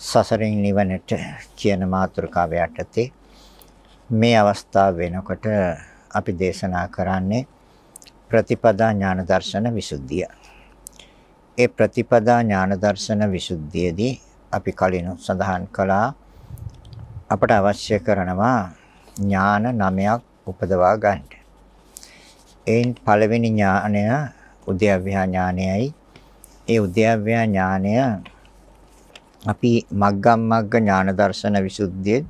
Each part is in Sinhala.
සසරින් නිවනට කියන මාතෘකාව යටතේ මේ අවස්ථාව වෙනකොට අපි දේශනා කරන්නේ ප්‍රතිපදා ඥාන දර්ශන විසුද්ධිය. ඒ ප්‍රතිපදා ඥාන දර්ශන විසුද්ධියේදී අපි කලින් සඳහන් කළා අපට අවශ්‍ය කරනවා ඥාන නමයක් උපදවා ගන්න. එයින් පළවෙනි ඥානය උද්‍යව්‍යා ඥානයයි. ඒ උද්‍යව්‍යා ඥානය අපි මග්ගම් මග්ග ඥාන දර්ශන විසුද්ධියේ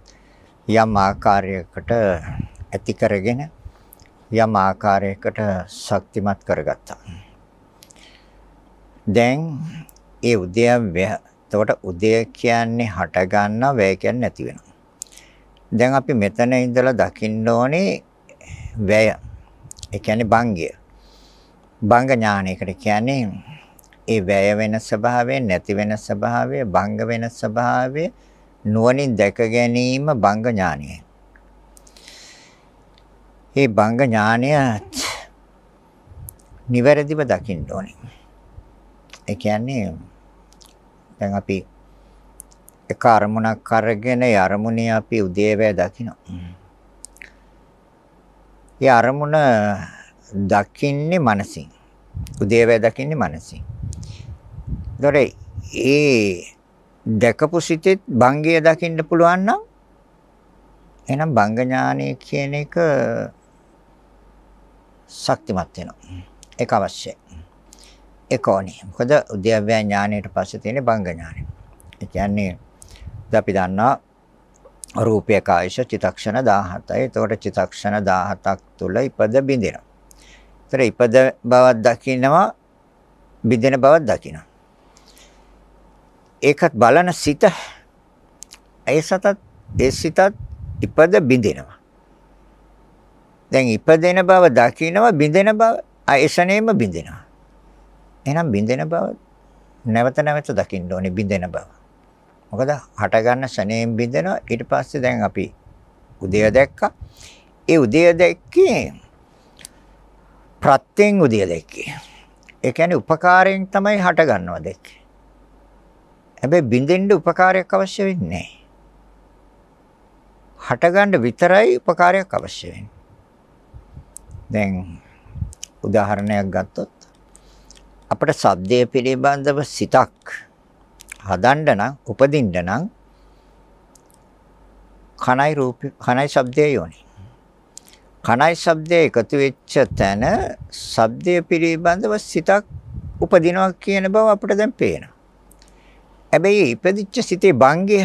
යම් ආකාරයකට ඇති කරගෙන යම් ආකාරයකට ශක්තිමත් කරගත්තා. දැන් ඒ උදයව්‍ය එතකොට උදය කියන්නේ හට ගන්න වැය කියන්නේ නැති වෙනවා. දැන් අපි මෙතන ඉඳලා දකින්න ඕනේ වැය. ඒ කියන්නේ භංගය. භංග ඥානයකට කියන්නේ ඒ වැය වෙන ස්වභාවය, නැති වෙන ස්වභාවය, භංග වෙන ස්වභාවය නුවණින් දැක ගැනීම භංග ඥානයයි. ඒ භංග ඥානය නිවැරදිව දකින්න ඕනේ. ඒ කියන්නේ දැන් අපි එක අරමුණක් අරගෙන ඒ අරමුණේ අපි උදේවැය දකිනවා. ඒ අරමුණ දකින්නේ මනසින්. උදේවැය දකින්නේ මනසින්. දොර ඒ දැකපු සිතෙත් භංගය දකින්න පුළුවන් නම් එහෙනම් භංග ඥානය කියන එක ශක්තිමත් වෙනවා. ඒක අවශ්‍යයි. ඒක ඕනේ. මොකද උද්‍යව්‍ය ඥානයට පස්සේ තියෙන භංග ඥානය. ඒ කියන්නේ අපි දන්නවා රූපයක ආයශ චිතක්ෂණ 17යි. ඒතකොට චිතක්ෂණ 17ක් තුල ඉපද බිඳිනවා. ඒතර ඉපද බවක් දකින්නවා බිඳින බවක් දකින්නවා. ඒකත් බලන සිත ඒ සතත් ඒ සිතත් ඉපද බිඳිනවා. දැන් ඉපදෙන බව දකිනවා බිඳෙන බව ආයසනේම බිඳිනවා. එහෙනම් බිඳෙන බව නැවත නැවත දකින්න ඕනේ බිඳෙන බව. මොකද හට ගන්න ශනේම් බිඳෙනවා ඊට පස්සේ දැන් අපි උදය දැක්කා. ඒ උදය දැක්කේ ප්‍රත්‍යෙන් උදය දැක්කේ. ඒ කියන්නේ උපකාරයෙන් තමයි හට ගන්නව දැක්කේ. හැබැයි බින්දෙන්න උපකාරයක් අවශ්‍ය වෙන්නේ නැහැ. හටගන්න විතරයි උපකාරයක් අවශ්‍ය වෙන්නේ. දැන් උදාහරණයක් ගත්තොත් අපිට සද්දය පිළිබඳව සිතක් හදන්න නම් උපදින්න නම් කණයි රූප කණයි ශබ්දය යෝනි. කණයි ශබ්දය එකතු වෙච්ච තැන ශබ්දය පිළිබඳව සිතක් උපදිනවා කියන බව අපිට දැන් පේනවා. හැබැයි ඉපදිච්ච සිතේ භංගය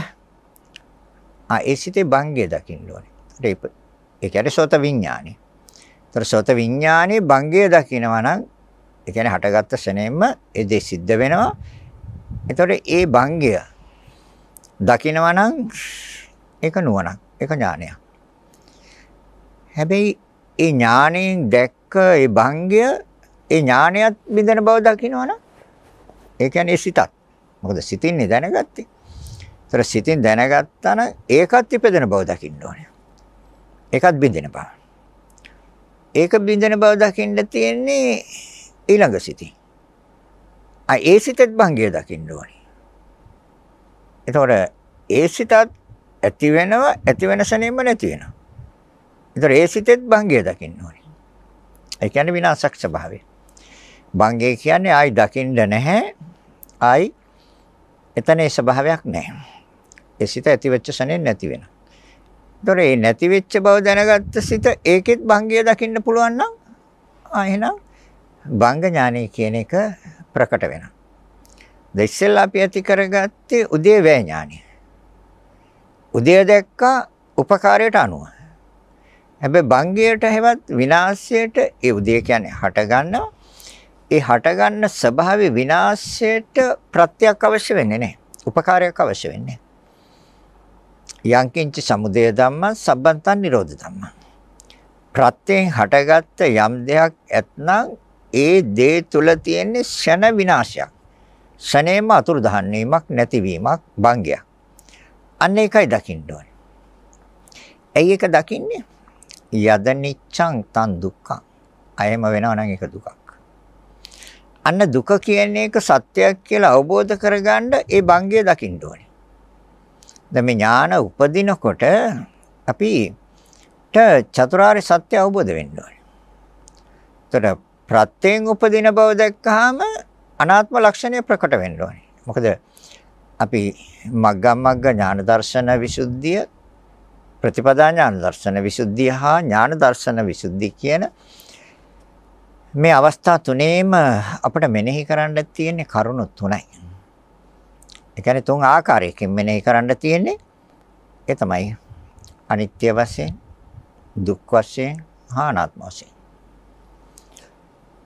ආ ඒ සිතේ භංගය දකින්න ඕනේ. ඒක ඒ කියන්නේ සෝත විඥානේ. ඒතර සෝත විඥානේ භංගය දකිනවා නම් ඒ කියන්නේ හටගත්ත ශනේම ඒ දේ සිද්ධ වෙනවා. ඒතර ඒ භංගය දකිනවා නම් ඒක නුවණක්. ඒක ඥානයක්. හැබැයි ඒ ඥාණයෙන් දැක්ක ඒ භංගය ඒ ඥානයත් බින්දන බව දකිනවනම් ඒ කියන්නේ සිතත් මොකද සිතින්නේ දැනගත්තේ. ඒතර සිතින් දැනගත්තා නම් ඒකත් ඉපදෙන බව දකින්න ඕනේ. ඒකත් බින්දෙන බව. ඒක බින්දෙන බව දකින්න තියෙන්නේ ඊළඟ සිතින්. ආ ඒ සිතෙත් භංගය දකින්න ඕනේ. එතකොට ඒ සිතත් ඇති වෙනවා ඇති වෙන සැනින්ම නැති වෙනවා. එතකොට ඒ සිතෙත් භංගය දකින්න ඕනේ. ඒ කියන්නේ විනාශක් ස්වභාවය. භංගය කියන්නේ ආයි දකින්න නැහැ. ආයි එතන ඒ ස්වභාවයක් නැහැ. ඒ සිත ඇතිවෙච්ච සැනෙන් නැති වෙනවා. ඒතොර ඒ නැතිවෙච්ච බව දැනගත්ත සිත ඒකෙත් භංගය දකින්න පුළුවන් නම් ආ එහෙනම් භංග ඥානය කියන එක ප්‍රකට වෙනවා. දැන් ඉස්සෙල්ලා අපි ඇති කරගත්තේ උදේ වේ ඥානය. උදේ දැක්කා උපකාරයට අනුව. හැබැයි භංගයට හෙවත් විනාශයට ඒ උදේ කියන්නේ හට ගන්නවා ඒ හටගන්න ස්වභාවය විනාශයට ප්‍රත්‍යක් අවශ්‍ය වෙන්නේ නැහැ. උපකාරයක් අවශ්‍ය වෙන්නේ. යංකින්ච සමුදය ධම්මං සම්බන්තං නිරෝධ ධම්මං. ප්‍රත්‍යයෙන් හටගත්ත යම් දෙයක් ඇත්නම් ඒ දේ තුල තියෙන ෂණ විනාශයක්. ෂණේම අතුරුදහන් වීමක් නැතිවීමක් භංගයක්. අන්න ඒකයි දකින්න ඕනේ. ඇයි ඒක දකින්නේ? යද නිච්ඡං තන් දුක්ඛං. අයම වෙනවා නම් ඒක දුකක්. අන්න දුක කියන එක සත්‍යයක් කියලා අවබෝධ කරගන්න ඒ බංගය දකින්න ඕනේ. දැන් මේ ඥාන උපදිනකොට අපිට චතුරාර්ය සත්‍ය අවබෝධ වෙන්න ඕනේ. ඒතර ප්‍රත්‍යයෙන් උපදින බව දැක්කහම අනාත්ම ලක්ෂණය ප්‍රකට වෙන්න ඕනේ. මොකද අපි මග්ගම් මග්ග ඥාන දර්ශන විසුද්ධිය ප්‍රතිපදා ඥාන දර්ශන විසුද්ධිය හා ඥාන දර්ශන විසුද්ධිය කියන මේ අවස්ථා තුනේම අපිට මෙනෙහි කරන්න තියෙන කරුණු තුනයි. ඒ කියන්නේ තුන් ආකාරයකින් මෙනෙහි කරන්න තියෙන්නේ ඒ තමයි. අනිත්‍ය වශයෙන්, දුක් වශයෙන්, අනාත්ම වශයෙන්.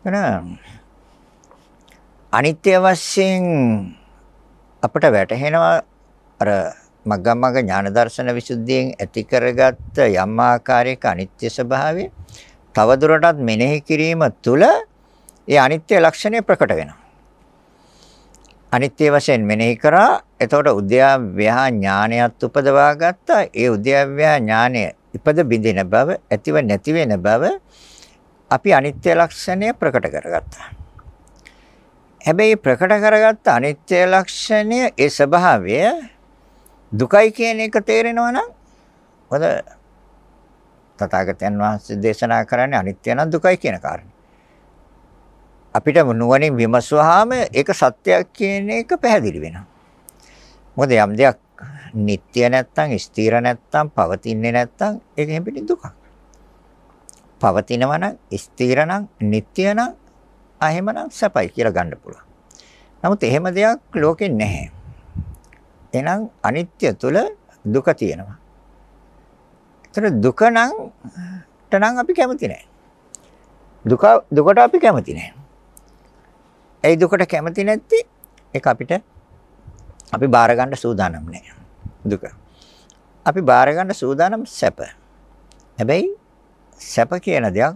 එහෙනම් අනිත්‍ය වශයෙන් අපිට වැටහෙනවා අර මග්ගමග්ග ඥාන දර්ශන විසුද්ධියෙන් ඇති කරගත්ත යම් ආකාරයක අනිත්‍ය ස්වභාවය තවදුරටත් මෙනෙහි කිරීම තුළ ඒ අනිත්‍ය ලක්ෂණය ප්‍රකට වෙනවා. අනිත්‍ය වශයෙන් මෙනෙහි කරා එතකොට උද්‍යව්‍යා ඥානයත් උපදවා ගත්තා ඒ උද්‍යව්‍යා ඥානය ඉපද බිඳින බව ඇතිව නැති වෙන බව අපි අනිත්‍ය ලක්ෂණය ප්‍රකට කරගත්තා හැබැයි ප්‍රකට කරගත්ත අනිත්‍ය ලක්ෂණය ඒ ස්වභාවය දුකයි කියන එක තේරෙනවා නම් මොකද තථාගතයන් වහන්සේ දේශනා කරන්නේ අනිත්‍ය නම් දුකයි කියන කාරණේ. අපිට නුවණින් විමසුවාම ඒක සත්‍යයක් කියන එක පැහැදිලි වෙනවා. මොකද යම් දෙයක් නিত্য නැත්තම් ස්ථිර නැත්තම් පවතින්නේ නැත්තම් ඒක හැමපිට දුකක්. පවතිනවා නම් ස්ථිර නම් නিত্য නම් අහෙමනම් සැපයි කියලා ගන්න පුළුවන්. නමුත් එහෙම දෙයක් ලෝකේ නැහැ. එහෙනම් අනිත්‍ය තුල දුක තියෙනවා. ඒතර දුක නම් තනං අපි කැමති නැහැ. දුක දුකට අපි කැමති නැහැ. ඒ දුකට කැමති නැති ඒක අපිට අපි බාර ගන්න සූදානම් නැහැ. දුක. අපි බාර ගන්න සූදානම් සැප. හැබැයි සැප කියන දෙයක්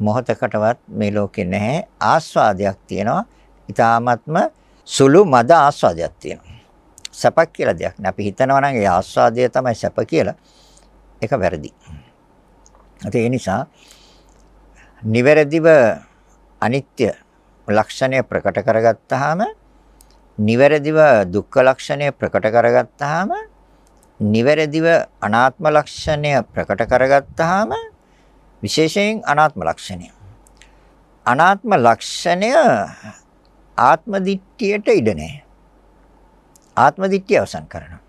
මොහතකටවත් මේ ලෝකේ නැහැ. ආස්වාදයක් තියෙනවා. ඊ타ත්ම සුළු මද ආස්වාදයක් තියෙනවා. සැපක් කියලා දෙයක් නේ. අපි හිතනවා නම් ඒ ආස්වාදය තමයි සැප කියලා. ඒක වැරදි. ඒ නිසා නිවැරදිව අනිත්‍ය ලක්ෂණය ප්‍රකට කරගත්තාම නිවැරදිව දුක්ඛ ලක්ෂණය ප්‍රකට කරගත්තාම නිවැරදිව අනාත්ම ලක්ෂණය ප්‍රකට කරගත්තාම විශේෂයෙන් අනාත්ම ලක්ෂණය අනාත්ම ලක්ෂණය ආත්ම දිට්ඨියට ඉඩ නැහැ ආත්ම දිට්ඨිය අවසන් කරනවා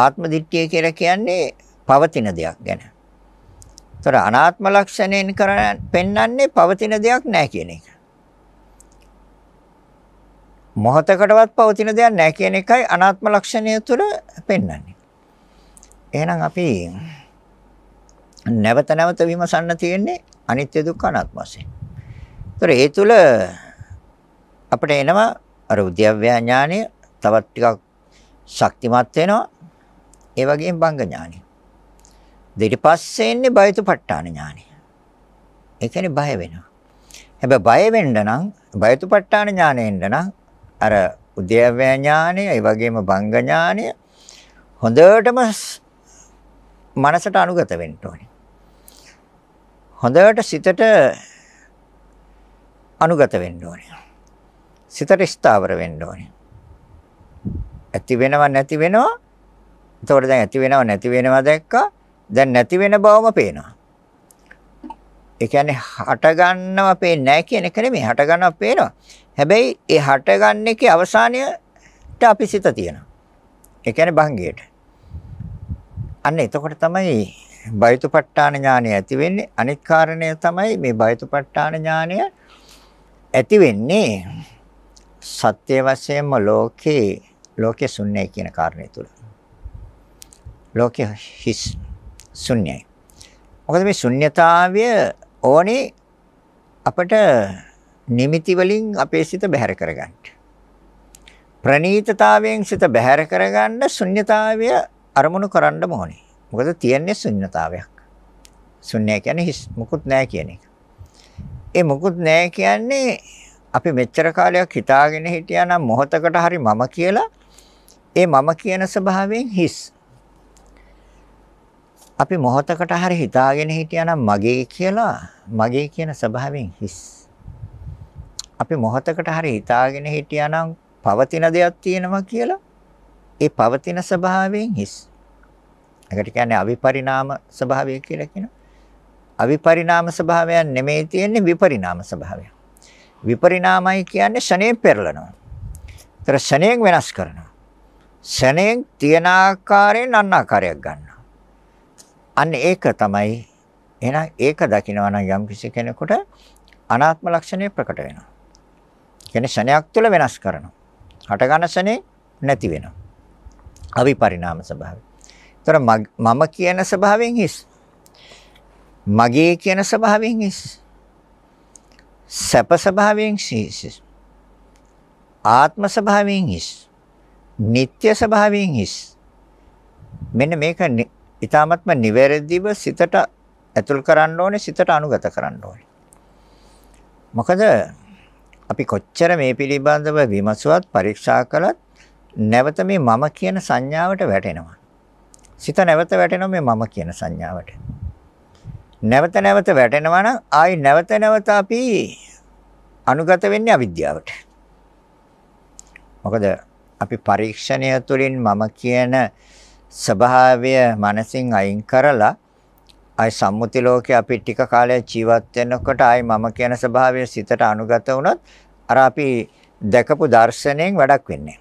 ආත්ම දිට්ඨිය කියලා කියන්නේ පවතින දෙයක් ගැන. ඒතර අනාත්ම ලක්ෂණයෙන් කරන්නේ පෙන්වන්නේ පවතින දෙයක් නැහැ කියන එක. මොහතකටවත් පවතින දෙයක් නැහැ කියන එකයි අනාත්ම ලක්ෂණය තුළ පෙන්වන්නේ. එහෙනම් අපි නැවත නැවත විමසන්න තියෙන්නේ අනිත්‍ය දුක්ඛ අනාත්ම වශයෙන්. ඒතර ඒ තුළ අපිට එනවා අර උද්‍යව්‍යා ඥානය තවත් ටිකක් ශක්තිමත් වෙනවා ඒ වගේම බංග ඥානෙ. ඊට පස්සේ එන්නේ බයතුපට්ඨාන ඥානෙ. ඒ කියන්නේ බය වෙනවා. හැබැයි බය වෙන්න නම් බයතුපට්ඨාන ඥානෙ එන්න නම් අර උද්‍යවය ඥානෙ, ඒ වගේම බංග ඥානෙ හොඳටම මනසට අනුගත වෙන්න ඕනේ. හොඳට සිතට අනුගත වෙන්න ඕනේ. සිතට ස්ථාවර වෙන්න ඕනේ. ඇති වෙනව නැති වෙනවා එතකොට දැන් ඇති වෙනව නැති වෙනවා දැක්කා. දැන් නැති වෙන බවම පේනවා. ඒ කියන්නේ හට ගන්නව පේන්නේ නැහැ කියන එක නෙමෙයි හට ගන්නව පේනවා. හැබැයි ඒ හට ගන්න එකේ අවසානයට අපි සිත තියෙනවා. ඒ කියන්නේ භංගයට. අන්න එතකොට තමයි බයතුපට්ඨාන ඥානය ඇති වෙන්නේ. අනිත් කාරණය තමයි මේ බයතුපට්ඨාන ඥානය ඇති වෙන්නේ සත්‍ය වශයෙන්ම ලෝකේ ලෝකේ ශුන්‍යයි කියන කාරණය තුල. ලෝකයේ හිස් ශුන්‍යයි. මොකද මේ ශුන්‍යතාවය ඕනේ අපට නිමිති වලින් අපේ සිත බැහැර කරගන්න. ප්‍රනීතතාවයෙන් සිත බැහැර කරගන්න ශුන්‍යතාවය අරමුණු කරන්න ඕනේ. මොකද තියන්නේ ශුන්‍යතාවයක්. ශුන්‍ය කියන්නේ හිස් මුකුත් නැහැ කියන එක. ඒ මුකුත් නැහැ කියන්නේ අපි මෙච්චර කාලයක් හිතාගෙන හිටියා නම් මොහතකට හරි මම කියලා ඒ මම කියන ස්වභාවයෙන් හිස් අපි මොහතකට හරි හිතාගෙන හිටියානම් මගේ කියලා මගේ කියන ස්වභාවයෙන් හිස්. අපි මොහතකට හරි හිතාගෙන හිටියානම් පවතින දෙයක් තියෙනවා කියලා ඒ පවතින ස්වභාවයෙන් හිස්. ඒකට කියන්නේ අවිපරිණාම ස්වභාවය කියලා කියනවා. අවිපරිණාම ස්වභාවයක් නෙමෙයි තියෙන්නේ විපරිණාම ස්වභාවයක්. විපරිණාමයි කියන්නේ ෂණයෙන් පෙරලනවා. ඒතර ෂණයෙන් වෙනස් කරනවා. ෂණයෙන් තියෙන ආකාරයෙන් අන්න ආකාරයක් ගන්නවා. අන්න ඒක තමයි එහෙනම් ඒක දකිනවා නම් යම් කිසි කෙනෙකුට අනාත්ම ලක්ෂණය ප්‍රකට වෙනවා. කියන්නේ ශණයක් තුළ වෙනස් කරනවා. හට ගන්න ශණේ නැති වෙනවා. අවිපරිණාම ස්වභාවය. ඒතර මම කියන ස්වභාවයෙන් හිස්. මගේ කියන ස්වභාවයෙන් හිස්. සැප ස්වභාවයෙන් හිස්. ආත්ම ස්වභාවයෙන් හිස්. නিত্য ස්වභාවයෙන් හිස්. මෙන්න මේක ඊ타මත්ම නිවැරදිව සිතට ඇතුල් කරන්න ඕනේ සිතට අනුගත කරන්න ඕනේ. මොකද අපි කොච්චර මේ පිළිබඳව විමසුවත් පරීක්ෂා කළත් නැවත මේ මම කියන සංඥාවට වැටෙනවා. සිත නැවත වැටෙනවා මේ මම කියන සංඥාවට. නැවත නැවත වැටෙනවා නම් ආයි නැවත නැවත අපි අනුගත වෙන්නේ අවිද්‍යාවට. මොකද අපි පරීක්ෂණය තුළින් මම කියන ස්වභාවය මනසින් අයින් කරලා ආයි සම්මුති ලෝකේ අපි ටික කාලයක් ජීවත් වෙනකොට ආයි මම කියන ස්වභාවය සිතට අනුගත වුණොත් අර අපි දැකපු දර්ශනයෙන් වැඩක් වෙන්නේ.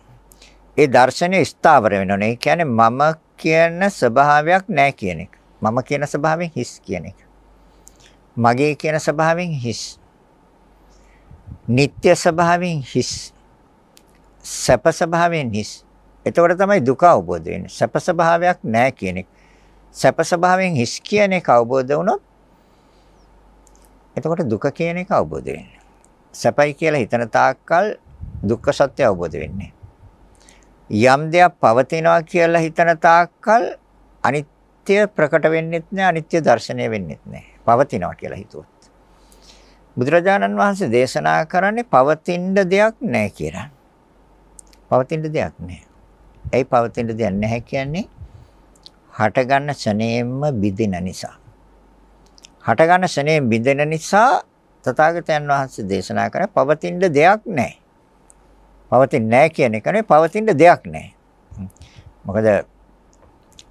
ඒ දර්ශනය ස්ථාවර වෙනවනේ. ඒ කියන්නේ මම කියන ස්වභාවයක් නැහැ කියන එක. මම කියන ස්වභාවයෙන් හිස් කියන එක. මගේ කියන ස්වභාවයෙන් හිස්. නিত্য ස්වභාවයෙන් හිස්. සැප ස්වභාවයෙන් හිස්. එතකොට තමයි දුක අවබෝධ වෙන්නේ. සැප ස්වභාවයක් නැහැ කියන එක. සැප ස්වභාවයෙන් හිස් කියන එක අවබෝධ වුණොත් එතකොට දුක කියන එක අවබෝධ වෙන්නේ. සැපයි කියලා හිතන තාක්කල් දුක්ඛ සත්‍ය අවබෝධ වෙන්නේ. යම් දෙයක් පවතිනවා කියලා හිතන තාක්කල් අනිත්‍ය ප්‍රකට වෙන්නෙත් නැහැ, අනිත්‍ය දර්ශනය වෙන්නෙත් නැහැ. පවතිනවා කියලා හිතුවොත්. බුදුරජාණන් වහන්සේ දේශනා කරන්නේ පවතින දෙයක් නැහැ කියලා. පවතින දෙයක් නැහැ. ඇයි පවතින දෙයක් නැහැ කියන්නේ හටගන්න ශනේයෙන්ම බිඳෙන නිසා. හටගන්න ශනේයෙන් බිඳෙන නිසා තථාගතයන් වහන්සේ දේශනා කරා පවතින දෙයක් නැහැ. පවතින නැහැ කියන එක නෙවෙයි පවතින දෙයක් නැහැ. මොකද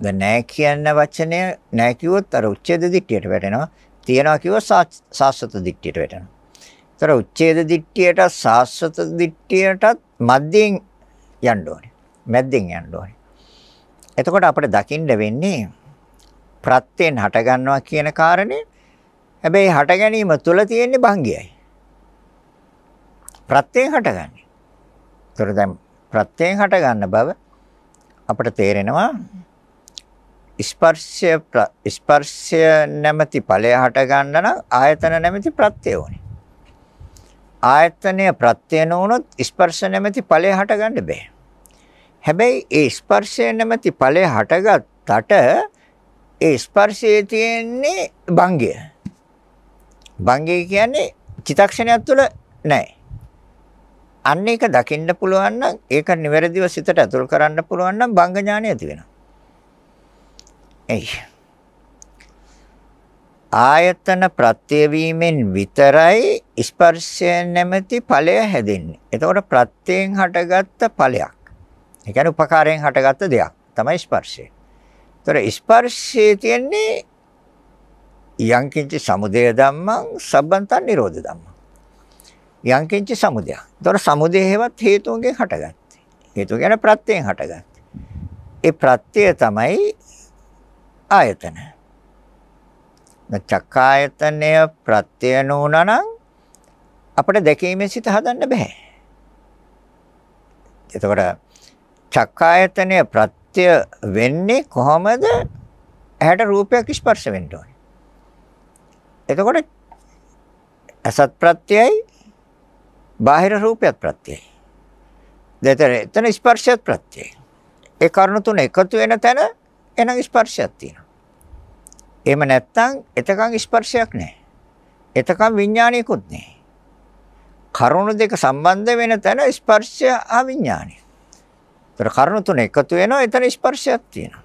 දැන් නැහැ කියන වචනය නැහැ කිව්වොත් අර උච්ඡේද දිට්ඨියට වැටෙනවා. තියනවා කිව්වොත් සාස්වත දිට්ඨියට වැටෙනවා. ඒතර උච්ඡේද දිට්ඨියට සාස්වත දිට්ඨියටත් මැදින් යන්න ඕනේ. මැද්දෙන් යන්න ඕනේ. එතකොට අපිට දකින්න වෙන්නේ ප්‍රත්‍යයෙන් හට ගන්නවා කියන කාරණේ හැබැයි හට ගැනීම තුල තියෙන භංගයයි. ප්‍රත්‍යයෙන් හටගන්නේ. ඒතර දැන් ප්‍රත්‍යයෙන් හට ගන්න බව අපිට තේරෙනවා ස්පර්ශය ස්පර්ශය නැමැති ඵලය හට ගන්න නම් ආයතන නැමැති ප්‍රත්‍යය ඕනේ. ආයතනය ප්‍රත්‍යය නොවුනොත් ස්පර්ශ නැමැති ඵලය හට ගන්න බෑ. හැබැයි ඒ ස්පර්ශය නැමැති ඵලය හටගත්තට ඒ ස්පර්ශයේ තියෙන්නේ භංගය. භංගය කියන්නේ චිතක්ෂණයක් තුළ නැහැ. අන්න ඒක දකින්න පුළුවන් නම් ඒක නිවැරදිව සිතට ඇතුල් කරන්න පුළුවන් නම් භංග ඥානය ඇති වෙනවා. එයි. ආයතන ප්‍රත්‍ය වීමෙන් විතරයි ස්පර්ශය නැමැති ඵලය හැදෙන්නේ. එතකොට ප්‍රත්‍යයෙන් හටගත්ත ඵලයක්. ඒ කියන්නේ උපකාරයෙන් හටගත්ත දෙයක් තමයි ස්පර්ශය. ඒතර ස්පර්ශයේ තියෙන්නේ යංකින්ච සමුදය ධම්මං සබ්බන්තං නිරෝධ ධම්මං. යංකින්ච සමුදය. ඒතර සමුදය හේවත් හේතුන්ගෙන් හටගත්තේ. හේතු කියන්නේ ප්‍රත්‍යයෙන් හටගත්තේ. ඒ ප්‍රත්‍යය තමයි ආයතන. චක්කායතනය ප්‍රත්‍ය නුණා නම් අපිට දැකීමේ සිත හදන්න බෑ. එතකොට චක්කායතනය ප්‍රත්‍ය වෙන්නේ කොහොමද? ඇහැට රූපයක් ස්පර්ශ වෙන්න ඕනේ. එතකොට අසත් ප්‍රත්‍යයයි බාහිර රූපයක් ප්‍රත්‍යයයි. දෙතර එතන ස්පර්ශයත් ප්‍රත්‍යයයි. ඒ කරුණු තුන එකතු වෙන තැන එනම් ස්පර්ශයක් තියෙනවා. එහෙම නැත්නම් එතකන් ස්පර්ශයක් නැහැ. එතකන් විඥානයකුත් නැහැ. කරුණු දෙක සම්බන්ධ වෙන තැන ස්පර්ශය ආ විඥානය. ඒතර කරුණු තුන එකතු වෙනවා එතන ස්පර්ශයක් තියෙනවා.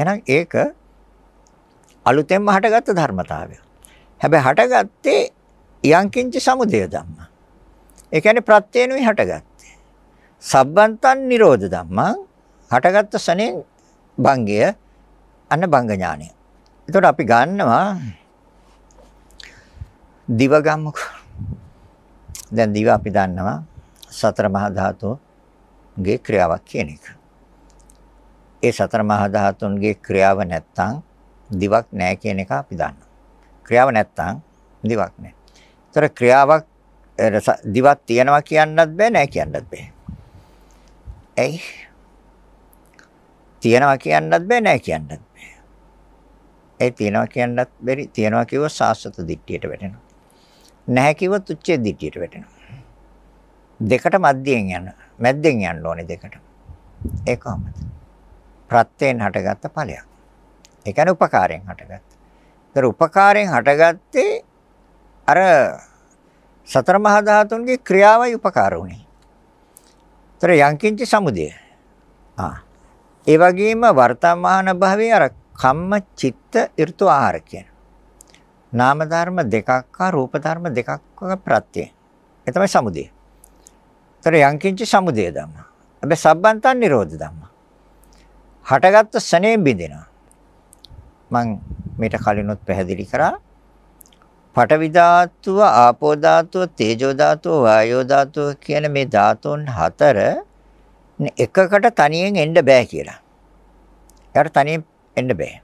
එහෙනම් ඒක අලුතෙන්ම හටගත්ත ධර්මතාවය. හැබැයි හටගත්තේ යංකින්ච සමුදය ධම්ම. ඒ කියන්නේ ප්‍රත්‍යයෙන්මයි හටගත්තේ. සබ්බන්තන් නිරෝධ ධම්මං හටගත්ත සනේ භංගය අන්න භංග ඥානය. එතකොට අපි ගන්නවා දිව ගම්මුක. දැන් දිව අපි දන්නවා සතර මහා ධාතුව ගේ ක්‍රියාවක් කියන එක. ඒ සතර මහා ධාතුන්ගේ ක්‍රියාව නැත්තම් දිවක් නැහැ කියන එක අපි දන්නවා. ක්‍රියාව නැත්තම් දිවක් නැහැ. ඒතර ක්‍රියාවක් දිවක් තියනවා කියන්නත් බෑ නැහැ කියන්නත් බෑ. ඇයි? තියනවා කියන්නත් බෑ නැහැ කියන්නත් බෑ. ඒ තියනවා කියන්නත් බැරි තියනවා කිව්ව සාස්වත දිට්ඨියට වැටෙනවා. නැහැ කිව්ව තුච්ඡේ දිට්ඨියට වැටෙනවා. දෙකට මැදියෙන් යනවා. මැද්දෙන් යන්න ඕනේ දෙකට. ඒ කොහොමද? ප්‍රත්‍යයෙන් හටගත්ත ඵලයක්. ඒ කියන්නේ උපකාරයෙන් හටගත්ත. ඒතර උපකාරයෙන් හටගත්තේ අර සතර මහා ධාතුන්ගේ ක්‍රියාවයි උපකාර උනේ. ඒතර යංකින්ච සමුදය. ආ. ඒ වගේම වර්තමාන භවයේ අර කම්ම චිත්ත ඍතු ආහාර කියන නාම ධර්ම දෙකක් හා රූප ධර්ම දෙකක් ප්‍රත්‍යය. ඒ තමයි සමුදේ. ඒතර යංකින්ච සමුදය ධම්ම. හැබැයි සබ්බන්තන් නිරෝධ ධම්ම. හටගත්ත සනේ බිඳිනවා. මං මේට කලිනුත් පැහැදිලි කරා. පඨවි ධාතුව, ආපෝ ධාතුව, තේජෝ ධාතුව, වායෝ ධාතුව කියන මේ ධාතුන් හතර එකකට තනියෙන් එන්න බෑ කියලා. ඒකට තනියෙන් එන්න බෑ.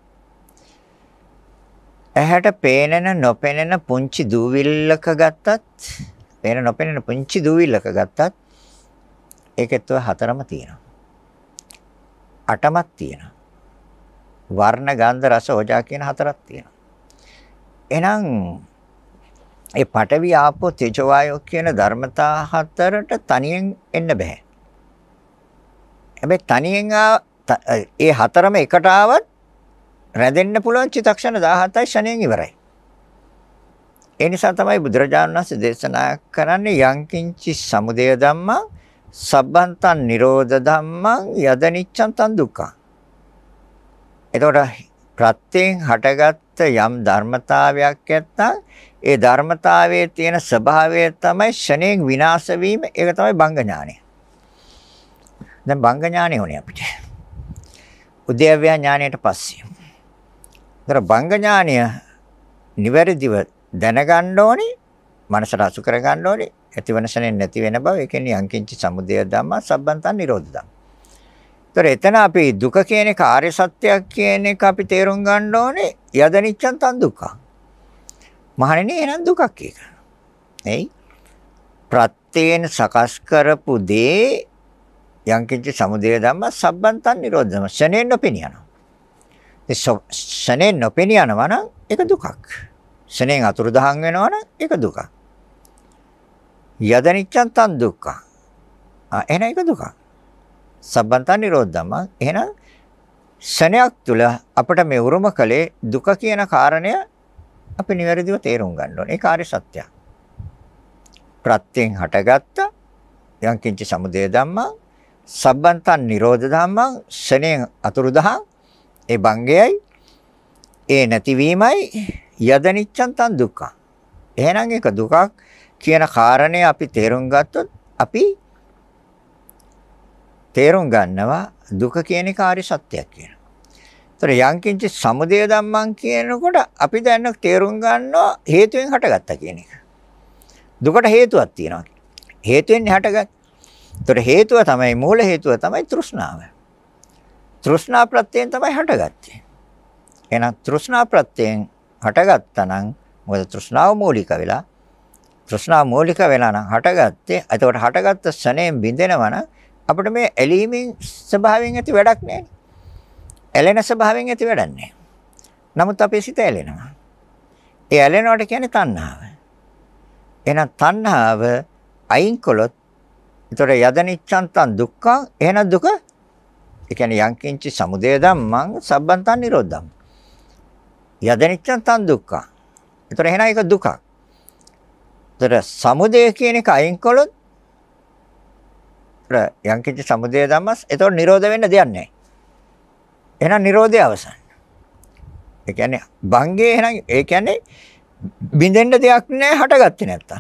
ඇහැට පේනන නොපෙනෙන පුංචි දූවිල්ලක ගත්තත් පේන නොපෙනෙන පුංචි දූවිල්ලක ගත්තත් ඒකෙත් ඔය හතරම තියෙනවා. අටමක් තියෙනවා. වර්ණ ගන්ධ රස ඕජා කියන හතරක් තියෙනවා. එහෙනම් ඒ පඨවි ආපෝ තේජෝ වායෝ කියන ධර්මතා හතරට තනියෙන් එන්න බෑ. හැබැයි තනියෙන් ඒ හතරම එකට ආවත් රැඳෙන්න පුළුවන් චිතක්ෂණ 17යි ශණයෙන් ඉවරයි. ඒ නිසා තමයි බුදුරජාණන් වහන්සේ දේශනා කරන්නේ යංකින්චි සමුදය ධම්මා සබ්බන්තං නිරෝධ ධම්මං යදනිච්ඡන් තං දුක්ඛං. එතකොට ප්‍රත්‍යයෙන් හටගත්ත යම් ධර්මතාවයක් නැත්නම් ඒ ධර්මතාවයේ තියෙන ස්වභාවය තමයි ෂණයෙන් විනාශ වීම. ඒක තමයි බංග ඥානය. දැන් බංග ඥානය උනේ අපිට. උද්‍යව්‍ය ඥානයට පස්සේ. ඒතර බංග ඥානය නිවැරදිව දැනගන්න ඕනේ, මනසට අසු කරගන්න ඕනේ, ඇතිවන සැනෙන් නැති වෙන බව ඒ කියන්නේ යංකින්ච සමුදය ධම්මා සම්බන්තන් නිරෝධ ධම්ම. ඒතර එතන අපි දුක කියන කාර්ය සත්‍යයක් කියන එක අපි තේරුම් ගන්න ඕනේ යදනිච්ඡන් තන් දුක්ඛ. මහණෙනි එහෙනම් දුකක් ඒක. එයි ප්‍රත්‍යයෙන් සකස් කරපු දේ යංකින්ච සමුදය ධම්මා සම්බන්තන් නිරෝධ ධම්ම සැනෙන් නොපෙනියනවා. ඒ සැනෙන් නොපෙනියනවා නම් ඒක දුකක්. සැනෙන් අතුරුදහන් වෙනවා නම් ඒක දුකක්. යද නිච්ඡන් තන් දුක්ඛං. ආ එහෙනම් ඒක දුකක්. සම්බන්ත නිරෝධම. එහෙනම් ශණයක් තුල අපට මේ උරුම කලේ දුක කියන කාරණය අපි නිවැරදිව තේරුම් ගන්න ඕනේ. ඒ කාර්ය සත්‍යයක්. ප්‍රත්‍යයෙන් හටගත්ත යම් කිංච සමුදය ධම්මං සබ්බන්ත නිරෝධ ධම්මං ශණයෙන් අතුරු දහං ඒ බංගයයි ඒ නැතිවීමයි යද නිච්ඡන් තන් දුක්ඛං. එහෙනම් ඒක දුකක් කියන කාරණය අපි තේරුම් ගත්තොත් අපි තේරුම් ගන්නවා දුක කියන එක ආර්ය සත්‍යයක් කියලා. ඒතර යංකින්ච සමුදය ධම්මං කියනකොට අපි දැන් තේරුම් ගන්නවා හේතුවෙන් හටගත්තා කියන එක. දුකට හේතුවක් තියෙනවා. හේතුවෙන් හටගත්. ඒතර හේතුව තමයි මූල හේතුව තමයි තෘෂ්ණාව. තෘෂ්ණා ප්‍රත්‍යයෙන් තමයි හටගත්තේ. එහෙනම් තෘෂ්ණා ප්‍රත්‍යයෙන් හටගත්තා නම් මොකද තෘෂ්ණාව මූලික වෙලා තෘෂ්ණාව මූලික වෙලා නම් හටගත්තේ. එතකොට හටගත්ත ස්නේම් බිඳෙනවා නම් අපිට මේ ඇලීමෙන් ස්වභාවයෙන් ඇති වැඩක් නැහැ. ඇලෙන ස්වභාවයෙන් ඇති වැඩක් නැහැ. නමුත් අපේ සිත ඇලෙනවා. ඒ ඇලෙනවට කියන්නේ තණ්හාව. එහෙනම් තණ්හාව අයින් කළොත් ඒතර යදනිච්ඡන්තං දුක්ඛං එහෙනම් දුක ඒ කියන්නේ යංකින්චි සමුදය ධම්මං සබ්බන්තං නිරෝධං යදනිච්ඡන්තං දුක්ඛං ඒතර එහෙනම් ඒක දුකක් ඒතර සමුදය කියන එක අයින් කළොත් යංකිත සමුදය ධම්මස් එතකොට නිරෝධ වෙන්න දෙයක් නැහැ. එහෙනම් නිරෝධය අවසන්. ඒ කියන්නේ භංගේ එහෙනම් ඒ කියන්නේ බින්දෙන්න දෙයක් නැහැ හටගත්තේ නැත්තම්.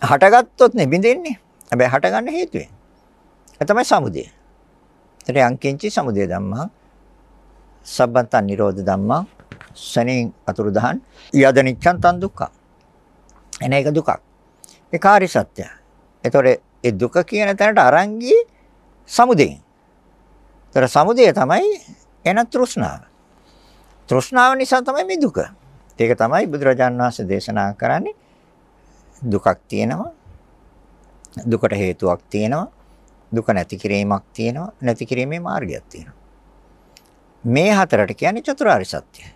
හටගත්තොත් නේ බින්දෙන්නේ. හැබැයි හටගන්න හේතුවෙන්. ඒ තමයි සමුදය. ඒතර යංකින්චි සමුදය ධම්මා සබ්බන්ත නිරෝධ ධම්මා සනෙන් අතුරුදහන් යදනිච්ඡන් තන් දුක්ඛ එන එක දුකක්. ඒ කාර්ය සත්‍යය. ඒතොර ඒ දුක කියන තැනට අරන් ගියේ සමුදයෙන්. ඒතර සමුදය තමයි එන තෘෂ්ණාව. තෘෂ්ණාව නිසා තමයි මේ දුක. ඒක තමයි බුදුරජාන් වහන්සේ දේශනා කරන්නේ දුකක් තියෙනවා. දුකට හේතුවක් තියෙනවා. දුක නැති කිරීමක් තියෙනවා. නැති කිරීමේ මාර්ගයක් තියෙනවා. මේ හතරට කියන්නේ චතුරාර්ය සත්‍යය.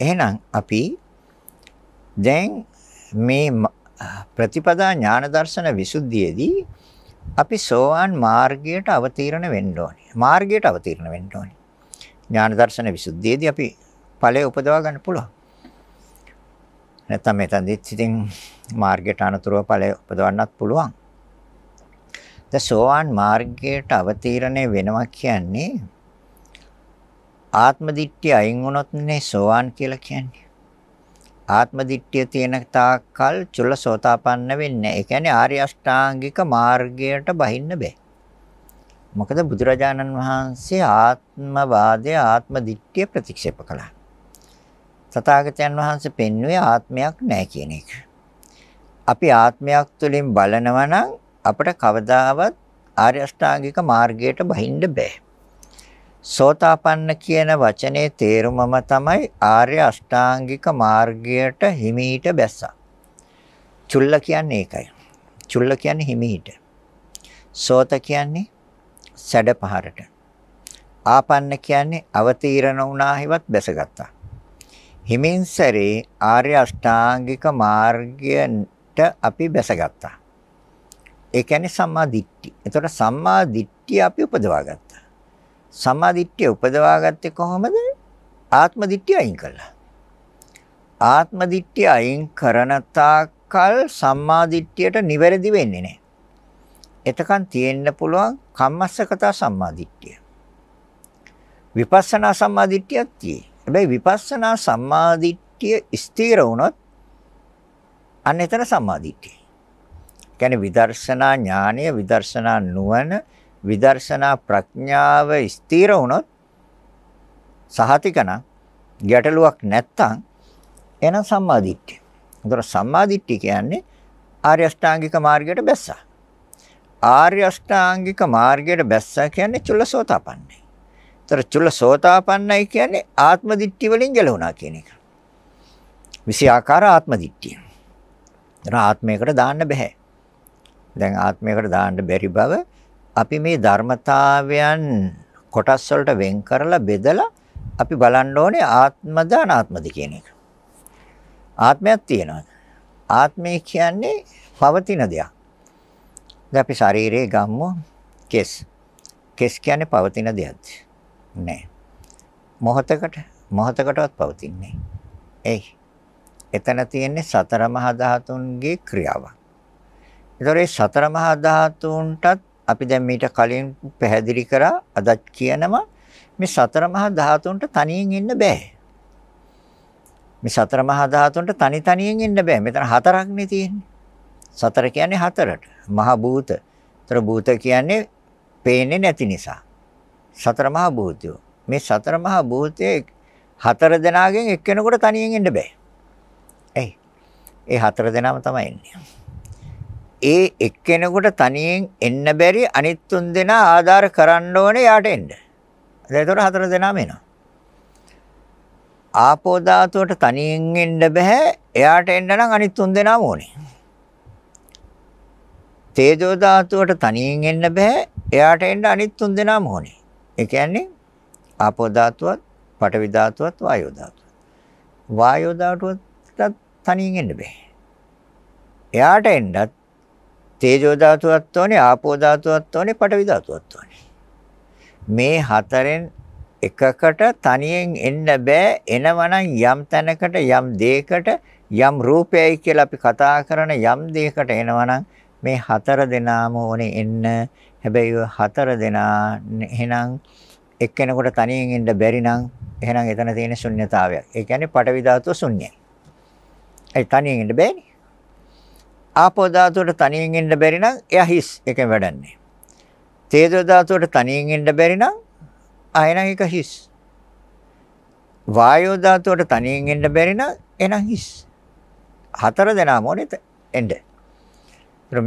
එහෙනම් අපි දැන් මේ ප්‍රතිපදා ඥාන දර්ශන විසුද්ධියේදී අපි සෝවාන් මාර්ගයට අවතීර්ණ වෙන්න ඕනේ. මාර්ගයට අවතීර්ණ වෙන්න ඕනේ. ඥාන දර්ශන විසුද්ධියේදී අපි ඵලය උපදවා ගන්න පුළුවන්. නැත්තම් මෙතනදිත් ඉතින් මාර්ගයට අනුතරව ඵලය උපදවන්නත් පුළුවන්. දැන් සෝවාන් මාර්ගයට අවතීර්ණය වෙනවා කියන්නේ ආත්ම දිට්ඨිය අයින් වුණොත්නේ සෝවාන් කියලා කියන්නේ. ආත්ම දිට්ඨිය තියෙන තාක්කල් චුල්ල සෝතාපන්න වෙන්නේ. ඒ කියන්නේ ආර්ය අෂ්ටාංගික මාර්ගයට බහින්න බෑ. මොකද බුදුරජාණන් වහන්සේ ආත්මවාදය ආත්ම දිට්ඨිය ප්‍රතික්ෂේප කළා. තථාගතයන් වහන්සේ පෙන්වුවේ ආත්මයක් නැහැ කියන එක. අපි ආත්මයක් තුළින් බලනවා නම් අපට කවදාවත් ආර්ය අෂ්ටාංගික මාර්ගයට බහින්න බෑ. සෝතාපන්න කියන වචනේ තේරුමම තමයි ආර්ය අෂ්ටාංගික මාර්ගයට හිමීට බැස්සා. චුල්ල කියන්නේ ඒකයි. චුල්ල කියන්නේ හිමීට. සෝත කියන්නේ සැඩ පහරට. ආපන්න කියන්නේ අවතීර්ණ වුණා හිවත් බැසගත්තා. හිමින් සැරේ ආර්ය අෂ්ටාංගික මාර්ගයට අපි බැසගත්තා. ඒ කියන්නේ සම්මා දිට්ඨි. එතකොට සම්මා දිට්ඨිය අපි උපදවාගත්තා. සම්මාදිට්ඨිය උපදවාගත්තේ කොහොමද? ආත්මදිට්ඨිය අයින් කළා. ආත්මදිට්ඨිය අයින් කරන තාක්කල් සම්මාදිට්ඨියට නිවැරදි වෙන්නේ නැහැ. එතකන් තියෙන්න පුළුවන් කම්මස්සකතා සම්මාදිට්ඨිය. විපස්සනා සම්මාදිට්ඨියක් තියෙයි. හැබැයි විපස්සනා සම්මාදිට්ඨිය ස්ථිර වුණොත් අන්න එතන සම්මාදිට්ඨිය. කියන්නේ විදර්ශනා ඥානය, විදර්ශනා නුවණ විදර්ශනා ප්‍රඥාව ස්ථීර වුණොත් සහතිකන ගැටලුවක් නැත්තම් එන සම්මාදිට්ඨිය. උතර සම්මාදිට්ඨිය කියන්නේ ආර්ය අෂ්ටාංගික මාර්ගයට බැස්සා. ආර්ය අෂ්ටාංගික මාර්ගයට බැස්සා කියන්නේ චුල්ලසෝතාපන්නයි. උතර චුල්ලසෝතාපන්නයි කියන්නේ ආත්මදිට්ඨිය වලින් ගැලවුණා කියන එක. විෂයාකාර ආත්මදිට්ඨිය. දැන් ආත්මයකට දාන්න බෑ. දැන් ආත්මයකට දාන්න බැරි බව අපි මේ ධර්මතාවයන් කොටස් වලට වෙන් කරලා බෙදලා අපි බලන්න ඕනේ ආත්මද අනාත්මද කියන එක. ආත්මයක් තියෙනවා. ආත්මය කියන්නේ පවතින දෙයක්. දැන් අපි ශරීරයේ ගම්මු කෙස්. කෙස් කියන්නේ පවතින දෙයක්ද? නෑ. මොහතකට මොහතකටවත් පවතින්නේ එයි. එතන තියෙන්නේ සතර මහා ධාතුන්ගේ ක්‍රියාවක්. ඒතොර ඒ සතර මහා ධාතුන්ටත් අපි දැන් මීට කලින් පැහැදිලි කරා අදත් කියනවා මේ සතර මහා ධාතුන්ට තනියෙන් ඉන්න බෑ. මේ සතර මහා ධාතුන්ට තනි තනියෙන් ඉන්න බෑ. මෙතන හතරක් නේ තියෙන්නේ. සතර කියන්නේ හතරට. මහා භූත. ඒතර භූත කියන්නේ පේන්නේ නැති නිසා. සතර මහා භූතයෝ. මේ සතර මහා භූතයේ හතර දෙනාගෙන් එක්කෙනෙකුට තනියෙන් ඉන්න බෑ. ඇයි? ඒ හතර දෙනාම තමයි ඉන්නේ. ඒ එක්කෙනෙකුට තනියෙන් එන්න බැරි අනිත් තුන් දෙනා ආධාර කරන්න ඕනේ යාට එන්න. දැන් ඒතකොට හතර දෙනාම එනවා. ආපෝ ධාතුවට තනියෙන් එන්න බෑ. එයාට එන්න නම් අනිත් තුන් දෙනාම ඕනේ. තේජෝ ධාතුවට තනියෙන් එන්න බෑ. එයාට එන්න අනිත් තුන් දෙනාම ඕනේ. ඒ කියන්නේ ආපෝ ධාතුවත්, පඨවි ධාතුවත්, වායෝ ධාතුවත්. වායෝ ධාතුවට තනියෙන් එන්න බෑ. එයාට එන්නත් තේජෝ ධාතුවක් තෝනේ, ආපෝ ධාතුවක් තෝනේ, පඨවි ධාතුවක් තෝනේ. මේ හතරෙන් එකකට තනියෙන් එන්න බෑ. එනවනම් යම් තැනකට, යම් දෙයකට, යම් රූපයයි කියලා අපි කතා කරන යම් දෙයකට එනවනම් මේ හතර දෙනාම ඕනේ එන්න. හැබැයි හතර දෙනා එහෙනම් එක්කෙනෙකුට තනියෙන් ඉන්න බැරි නම් එහෙනම් එතන තියෙන ශුන්්‍යතාවයක්. ඒ කියන්නේ පටවි ධාතුව ශුන්‍යයි. ඒ තනියෙන් ඉන්න බෑනේ. ආපෝ ධාතුවට තනියෙන් ඉන්න බැරි නම් එයා හිස් එකෙන් වැඩන්නේ. තේජෝ ධාතුවට තනියෙන් ඉන්න බැරි නම් ආයෙනම් ඒක හිස්. වායෝ ධාතුවට තනියෙන් ඉන්න බැරි නම් එනම් හිස්. හතර දෙනාම ඕනේ එන්න.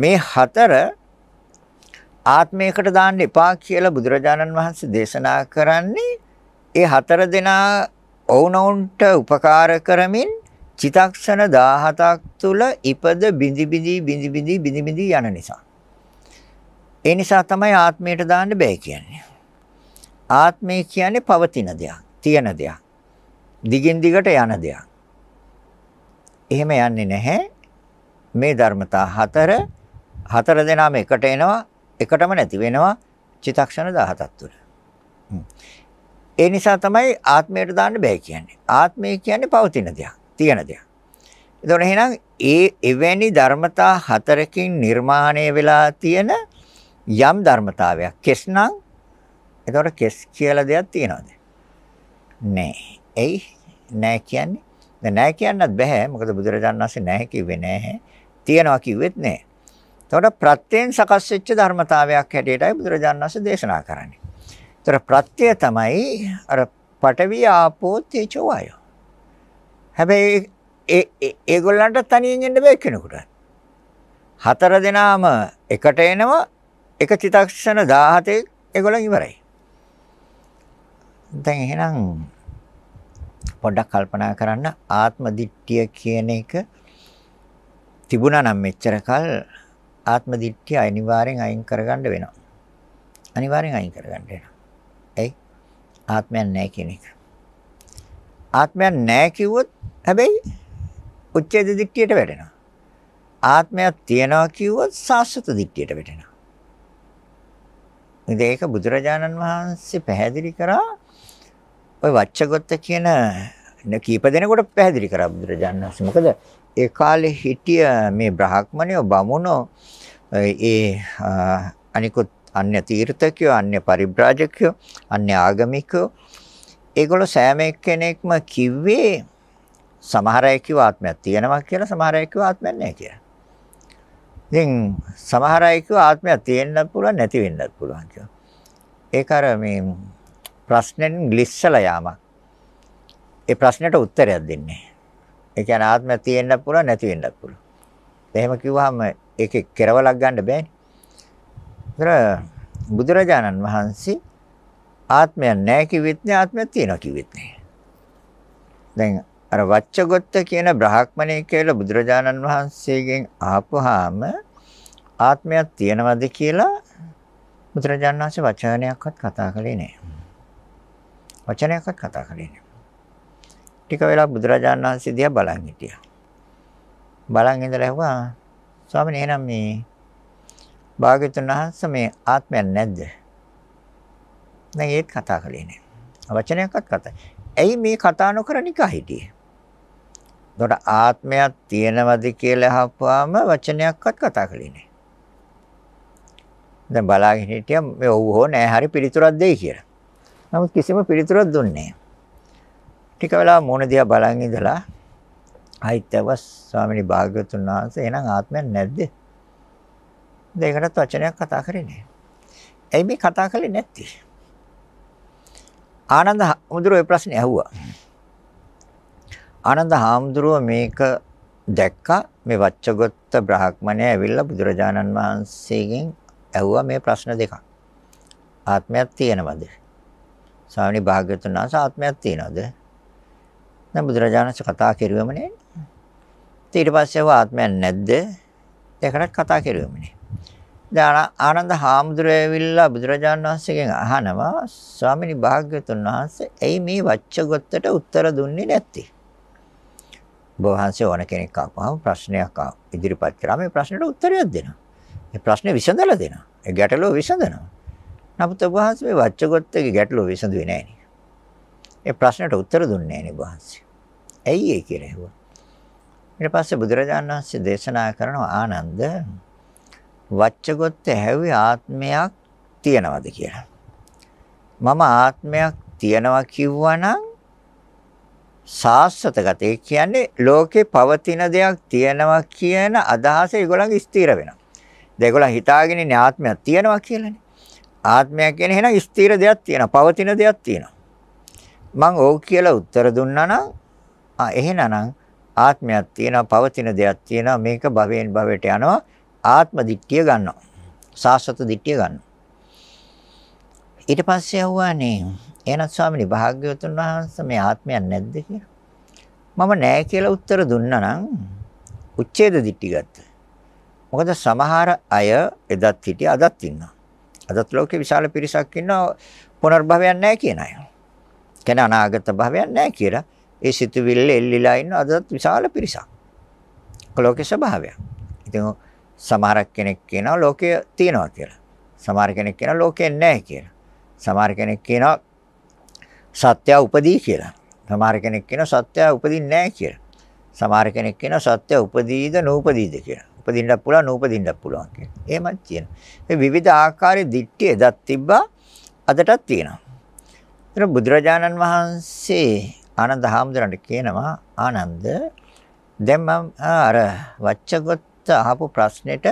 මේ හතර ආත්මයකට දාන්න එපා කියලා බුදුරජාණන් වහන්සේ දේශනා කරන්නේ ඒ හතර දෙනා ඔවුනොවුන්ට උපකාර කරමින් චිතක්ෂණ 17ක් තුල ඉපද බිඳි බිඳි බිඳි බිඳි බිඳි බිඳි යන නිසා. ඒ නිසා තමයි ආත්මයට දාන්න බෑ කියන්නේ. ආත්මය කියන්නේ පවතින දෙයක්, තියෙන දෙයක්. දිගින් දිගට යන දෙයක්. එහෙම යන්නේ නැහැ. මේ ධර්මතා හතර හතර දෙනාම එකට එනවා, එකටම නැති වෙනවා චිතක්ෂණ 17ක් තුල. ඒ නිසා තමයි ආත්මයට දාන්න බෑ කියන්නේ. ආත්මය කියන්නේ පවතින දෙයක්. තියෙන දෙයක්. එතකොට එහෙනම් ඒ එවැනි ධර්මතා හතරකින් නිර්මාණය වෙලා තියෙන යම් ධර්මතාවයක්. කෙස් නම් එතකොට කෙස් කියලා දෙයක් තියෙනවද? නෑ. එයි නෑ කියන්නේ. දැන් නෑ කියන්නත් බෑ. මොකද බුදුරජාණන් වහන්සේ නෑ කිව්වේ නෑ. තියනවා කිව්වෙත් නෑ. එතකොට ප්‍රත්‍යයෙන් සකස් වෙච්ච ධර්මතාවයක් හැටියටයි බුදුරජාණන් වහන්සේ දේශනා කරන්නේ. එතකොට ප්‍රත්‍යය තමයි අර පඨවි ආපෝ තේජෝ වායෝ හැබැයි ඒ ඒගොල්ලන්ට තනියෙන් යන්න බෑ කෙනෙකුට. හතර දෙනාම එකට එනවා එක චිතක්ෂණ 17 ඒගොල්ලන් ඉවරයි. දැන් එහෙනම් පොඩ්ඩක් කල්පනා කරන්න ආත්ම දිට්ඨිය කියන එක තිබුණා නම් මෙච්චර කල් ආත්ම දිට්ඨිය අනිවාර්යෙන් අයින් කරගන්න වෙනවා. අනිවාර්යෙන් අයින් කරගන්න වෙනවා. ඇයි? ආත්මයක් නැහැ කියන එක. ආත්මයක් නැහැ කිව්වොත් හැබැයි උච්ඡේද දිට්ඨියට වැටෙනවා. ආත්මයක් තියනවා කිව්වොත් සාස්වත දිට්ඨියට වැටෙනවා. ඉතින් ඒක බුදුරජාණන් වහන්සේ පැහැදිලි කරා ওই වච්චගොත්ත කියන කීප දෙනෙකුට පැහැදිලි කරා බුදුරජාණන් වහන්සේ. මොකද ඒ කාලේ හිටිය මේ බ්‍රහ්මණයෝ බමුණෝ ඒ අනිකුත් අන්‍ය තීර්ථකයෝ අන්‍ය පරිබ්‍රාජකයෝ අන්‍ය ආගමිකයෝ ඒගොල්ලෝ සෑම එක්කෙනෙක්ම කිව්වේ සමහර අය කිව්ව ආත්මයක් තියෙනවා කියලා සමහර අය කිව්ව ආත්මයක් නැහැ කියලා. ඉතින් සමහර අය කිව්ව ආත්මයක් තියෙන්නත් පුළුවන් නැති වෙන්නත් පුළුවන් කියලා. ඒක අර මේ ප්‍රශ්නෙන් ග්ලිස්සලා යාමක්. ඒ ප්‍රශ්නෙට උත්තරයක් දෙන්නේ. ඒ කියන්නේ ආත්මයක් තියෙන්නත් පුළුවන් නැති වෙන්නත් පුළුවන්. එහෙම කිව්වහම ඒකේ කෙරවලක් ගන්න බෑනේ. බුදුරජාණන් වහන්සේ ආත්මයක් නැහැ කිව්වෙත් නෑ ආත්මයක් තියෙනවා කිව්වෙත් නෑ. දැන් අර වච්චගොත්ත කියන බ්‍රහ්මණය කියලා බුදුරජාණන් වහන්සේගෙන් ආපුවාම ආත්මයක් තියෙනවද කියලා බුදුරජාණන් වහන්සේ වචනයක්වත් කතා කළේ නෑ. වචනයක්වත් කතා කළේ නෑ. ටික වෙලා බුදුරජාණන් වහන්සේ දිහා බලන් හිටියා. බලන් ඉඳලා ඇහුවා ස්වාමීනි එහෙනම් මේ භාග්‍යතුන් වහන්සේ මේ ආත්මයක් නැද්ද? දැන් ඒත් කතා කළේ නෑ. වචනයක්වත් කතා. ඇයි මේ කතා නොකර නිකා හිටියේ? එතකොට ආත්මයක් තියෙනවද කියලා අහපුවාම වචනයක්වත් කතා කළේ නැහැ. දැන් බලාගෙන හිටියා මේ ඔව් හෝ නැහැ හරි පිළිතුරක් දෙයි කියලා. නමුත් කිසිම පිළිතුරක් දුන්නේ නැහැ. ටික වෙලා මොන දිහා බලන් ඉඳලා ආයිත්‍යවස් ස්වාමිනී භාග්‍යවතුන් වහන්සේ එහෙනම් ආත්මයක් නැද්ද? දෙයකටත් වචනයක් කතා කරේ නැහැ. ඇයි මේ කතා කළේ නැත්තේ? ආනන්ද හාමුදුරුවෝ ඒ ප්‍රශ්නේ ඇහුවා. ආනන්ද හාමුදුරුවෝ මේක දැක්කා මේ වච්චගොත්ත බ්‍රාහ්මණය ඇවිල්ලා බුදුරජාණන් වහන්සේගෙන් ඇහුවා මේ ප්‍රශ්න දෙකක්. ආත්මයක් තියෙනවද? සාමණේ භාග්‍යවතුන් වහන්සේ ආත්මයක් තියෙනවද? දැන් බුදුරජාණන් කතා කෙරුවෙම නෑනේ. ඊට පස්සේ ආත්මයක් නැද්ද? ඒකට කතා කෙරුවෙම නෑ. ආනන්ද හාමුදුරුවෝ ඇවිල්ලා බුදුරජාණන් වහන්සේගෙන් අහනවා ස්වාමිනී භාග්‍යතුන් වහන්සේ ඇයි මේ වච්චගොත්තට උත්තර දුන්නේ නැත්තේ? බෝවහන්සේ ඕන කෙනෙක් ආවම ප්‍රශ්නයක් ඉදිරිපත් කරා මේ ප්‍රශ්නෙට උත්තරයක් දෙනවා. මේ ප්‍රශ්නේ විසඳලා දෙනවා. ඒ ගැටලුව විසඳනවා. නමුත් බෝවහන්සේ මේ වච්චගොත්තගේ ගැටලුව විසඳුවේ නැහැ නේ. ඒ ප්‍රශ්නෙට උත්තර දුන්නේ නැහැ නේ බෝවහන්සේ. ඇයි ඒ කියලා ඇහුවා. ඊට පස්සේ බුදුරජාණන් වහන්සේ දේශනා කරනවා ආනන්ද වච්චගොත්ත හැවි ආත්මයක් තියනවාද කියලා. මම ආත්මයක් තියනවා කිව්වනම් සාස්වතගත ඒ කියන්නේ ලෝකේ පවතින දෙයක් තියනවා කියන අදහස ඒගොල්ලන්ගේ ස්ථිර වෙනවා. දැන් ඒගොල්ලන් හිතාගෙන ඉන්නේ ආත්මයක් තියනවා කියලානේ. ආත්මයක් කියන්නේ එහෙනම් ස්ථිර දෙයක් තියෙනවා, පවතින දෙයක් තියෙනවා. මං ඕක කියලා උත්තර දුන්නා නම් ආ එහෙනම් ආත්මයක් තියෙනවා, පවතින දෙයක් තියෙනවා, මේක භවයෙන් භවයට යනවා. ආත්ම දිට්ඨිය ගන්නවා. සාස්වත දිට්ඨිය ගන්නවා. ඊට පස්සේ අහුවානේ එහෙනම් ස්වාමීනි භාග්‍යවතුන් වහන්සේ මේ ආත්මයක් නැද්ද කියලා. මම නෑ කියලා උත්තර දුන්නා නම් උච්ඡේද දිට්ඨිය ගත්තා. මොකද සමහර අය එදත් හිටිය අදත් ඉන්නවා. අදත් ලෝකේ විශාල පිරිසක් ඉන්නවා පුනර්භවයක් නැහැ කියන අය. කියන්නේ අනාගත භවයක් නැහැ කියලා ඒ සිතුවිල්ල එල්ලිලා ඉන්න අදත් විශාල පිරිසක්. ලෝකේ ස්වභාවය. ඉතින් සමහර කෙනෙක් කියනවා ලෝකය තියෙනවා කියලා. සමහර කෙනෙක් කියනවා ලෝකය නැහැ කියලා. සමහර කෙනෙක් කියනවා සත්‍ය උපදී කියලා. සමහර කෙනෙක් කියනවා සත්‍ය උපදින්නේ නැහැ කියලා. සමහර කෙනෙක් කියනවා සත්‍ය උපදීද නූපදීද කියලා. උපදින්නත් පුළුවන් නූපදින්නත් පුළුවන් කියලා. එහෙමත් කියනවා. මේ විවිධ ආකාරයේ දිට්ඨිය එදත් තිබ්බා අදටත් තියෙනවා. එතන බුදුරජාණන් වහන්සේ ආනන්ද හාමුදුරන්ට කියනවා ආනන්ද දැන් මම අර වච්චගොත් ඇත්ත අහපු ප්‍රශ්නෙට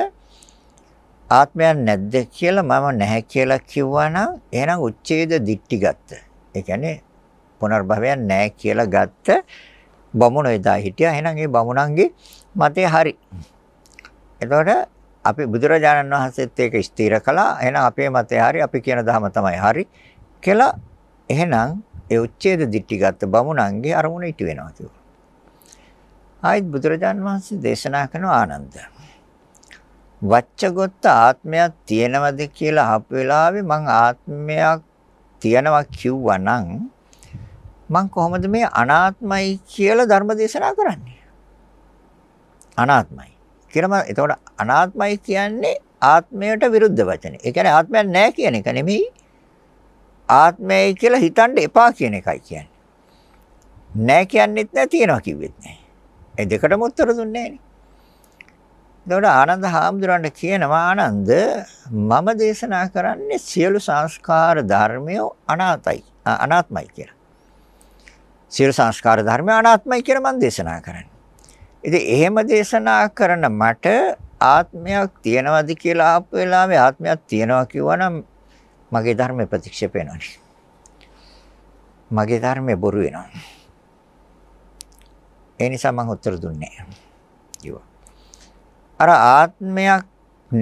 ආත්මයක් නැද්ද කියලා මම නැහැ කියලා කිව්වනම් එහෙනම් උච්ඡේද දික්ටි ගත්ත. ඒ කියන්නේ පුනර්භවයක් නැහැ කියලා ගත්ත බමුණ එදා හිටියා. එහෙනම් ඒ බමුණන්ගේ මතය හරි. එතකොට අපි බුදුරජාණන් වහන්සේත් ඒක ස්ථිර කළා. එහෙනම් අපේ මතය හරි, අපි කියන ධර්ම තමයි හරි කියලා එහෙනම් ඒ උච්ඡේද දික්ටි ගත්ත බමුණන්ගේ අරමුණ ඉටි වෙනවා කියලා. ආයිත් බුදුරජාන් වහන්සේ දේශනා කරන ආනන්ද වච්චගොත්ත ආත්මයක් තියෙනවද කියලා අහපු වෙලාවේ මං ආත්මයක් තියෙනවා කිව්වා නම් මං කොහොමද මේ අනාත්මයි කියලා ධර්ම දේශනා කරන්නේ අනාත්මයි කියලා මම එතකොට අනාත්මයි කියන්නේ ආත්මයට විරුද්ධ වචනේ. ඒ කියන්නේ ආත්මයක් නැහැ කියන එක නෙමෙයි ආත්මයයි කියලා හිතන්න එපා කියන එකයි කියන්නේ. නැහැ කියන්නෙත් නැහැ තියනවා කිව්වෙත් නැහැ. ඒ දෙකටම උත්තර දුන්නේ නැහැ. එතකොට ආනන්ද හාමුදුරන්ට කියනවා ආනන්ද මම දේශනා කරන්නේ සියලු සංස්කාර ධර්මය අනාතයි අනාත්මයි කියලා. සියලු සංස්කාර ධර්මය අනාත්මයි කියලා මම දේශනා කරන්නේ. ඉතින් එහෙම දේශනා කරන මට ආත්මයක් තියනවාද කියලා ආපු වෙලාවේ ආත්මයක් තියනවා කිව්වනම් මගේ ධර්මය ප්‍රතික්ෂේප වෙනවනේ. මගේ ධර්මය බොරු වෙනවා. ඒ නිසා මම උත්තර දුන්නේ නැහැ. අර ආත්මයක්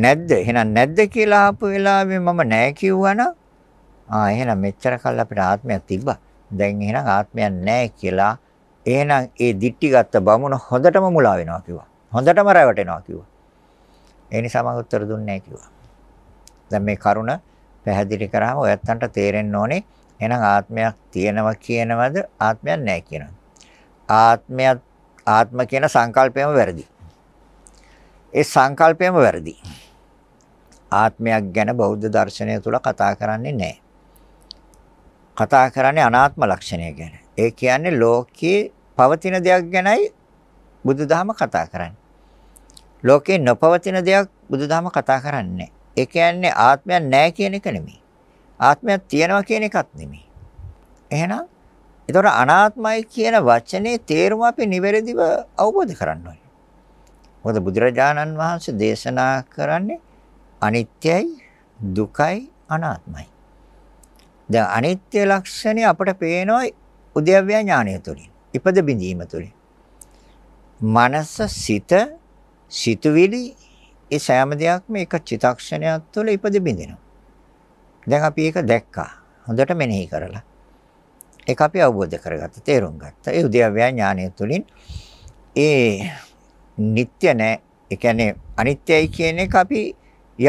නැද්ද? එහෙනම් නැද්ද කියලා ආපු වෙලාවේ මම නැහැ කිව්වනම් ආ එහෙනම් මෙච්චර කල් අපිට ආත්මයක් තිබ්බා. දැන් එහෙනම් ආත්මයක් නැහැ කියලා එහෙනම් ඒ දික්ටි ගත්ත බමුණ හොඳටම මුලා වෙනවා කිව්වා. හොඳටම රැවටෙනවා කිව්වා. ඒ නිසා මම උත්තර දුන්නේ නැහැ කිව්වා. දැන් මේ කරුණ පැහැදිලි කරාම ඔයත්තන්ට තේරෙන්න ඕනේ එහෙනම් ආත්මයක් තියෙනවා කියනවද ආත්මයක් නැහැ කියනවද ආත්මයක් ආත්ම කියන සංකල්පයම වැරදි. ඒ සංකල්පයම වැරදි. ආත්මයක් ගැන බෞද්ධ දර්ශනය තුල කතා කරන්නේ නැහැ. කතා කරන්නේ අනාත්ම ලක්ෂණය ගැන. ඒ කියන්නේ ලෝකයේ පවතින දෙයක් ගැනයි බුදුදහම කතා කරන්නේ. ලෝකේ නොපවතින දෙයක් බුදුදහම කතා කරන්නේ. ඒ කියන්නේ ආත්මයක් නැහැ කියන එක නෙමෙයි. ආත්මයක් තියෙනවා කියන එකත් නෙමෙයි. එහෙනම් ඒතොර අනාත්මයි කියන වචනේ තේරුම අපි නිවැරදිව අවබෝධ කරන්න ඕනේ. මොකද බුදුරජාණන් වහන්සේ දේශනා කරන්නේ අනිත්‍යයි, දුකයි, අනාත්මයි. දැන් අනිත්‍ය ලක්ෂණය අපට පේනවා උද්‍යව්‍ය ඥානය තුළින්, ඉපද බිඳීම තුළින්. මනස, සිත, සිතුවිලි ඒ සෑම දෙයක්ම එක චිතක්ෂණයක් තුළ ඉපද බිඳිනවා. දැන් අපි ඒක දැක්කා. හොඳට මෙනෙහි කරලා. ඒක අපි අවබෝධ කරගත්තා, තේරුම් ගත්තා. ඒ උද්‍යව්‍යා ඥානය තුළින් ඒ නিত্য නැහැ. ඒ කියන්නේ අනිත්‍යයි කියන එක අපි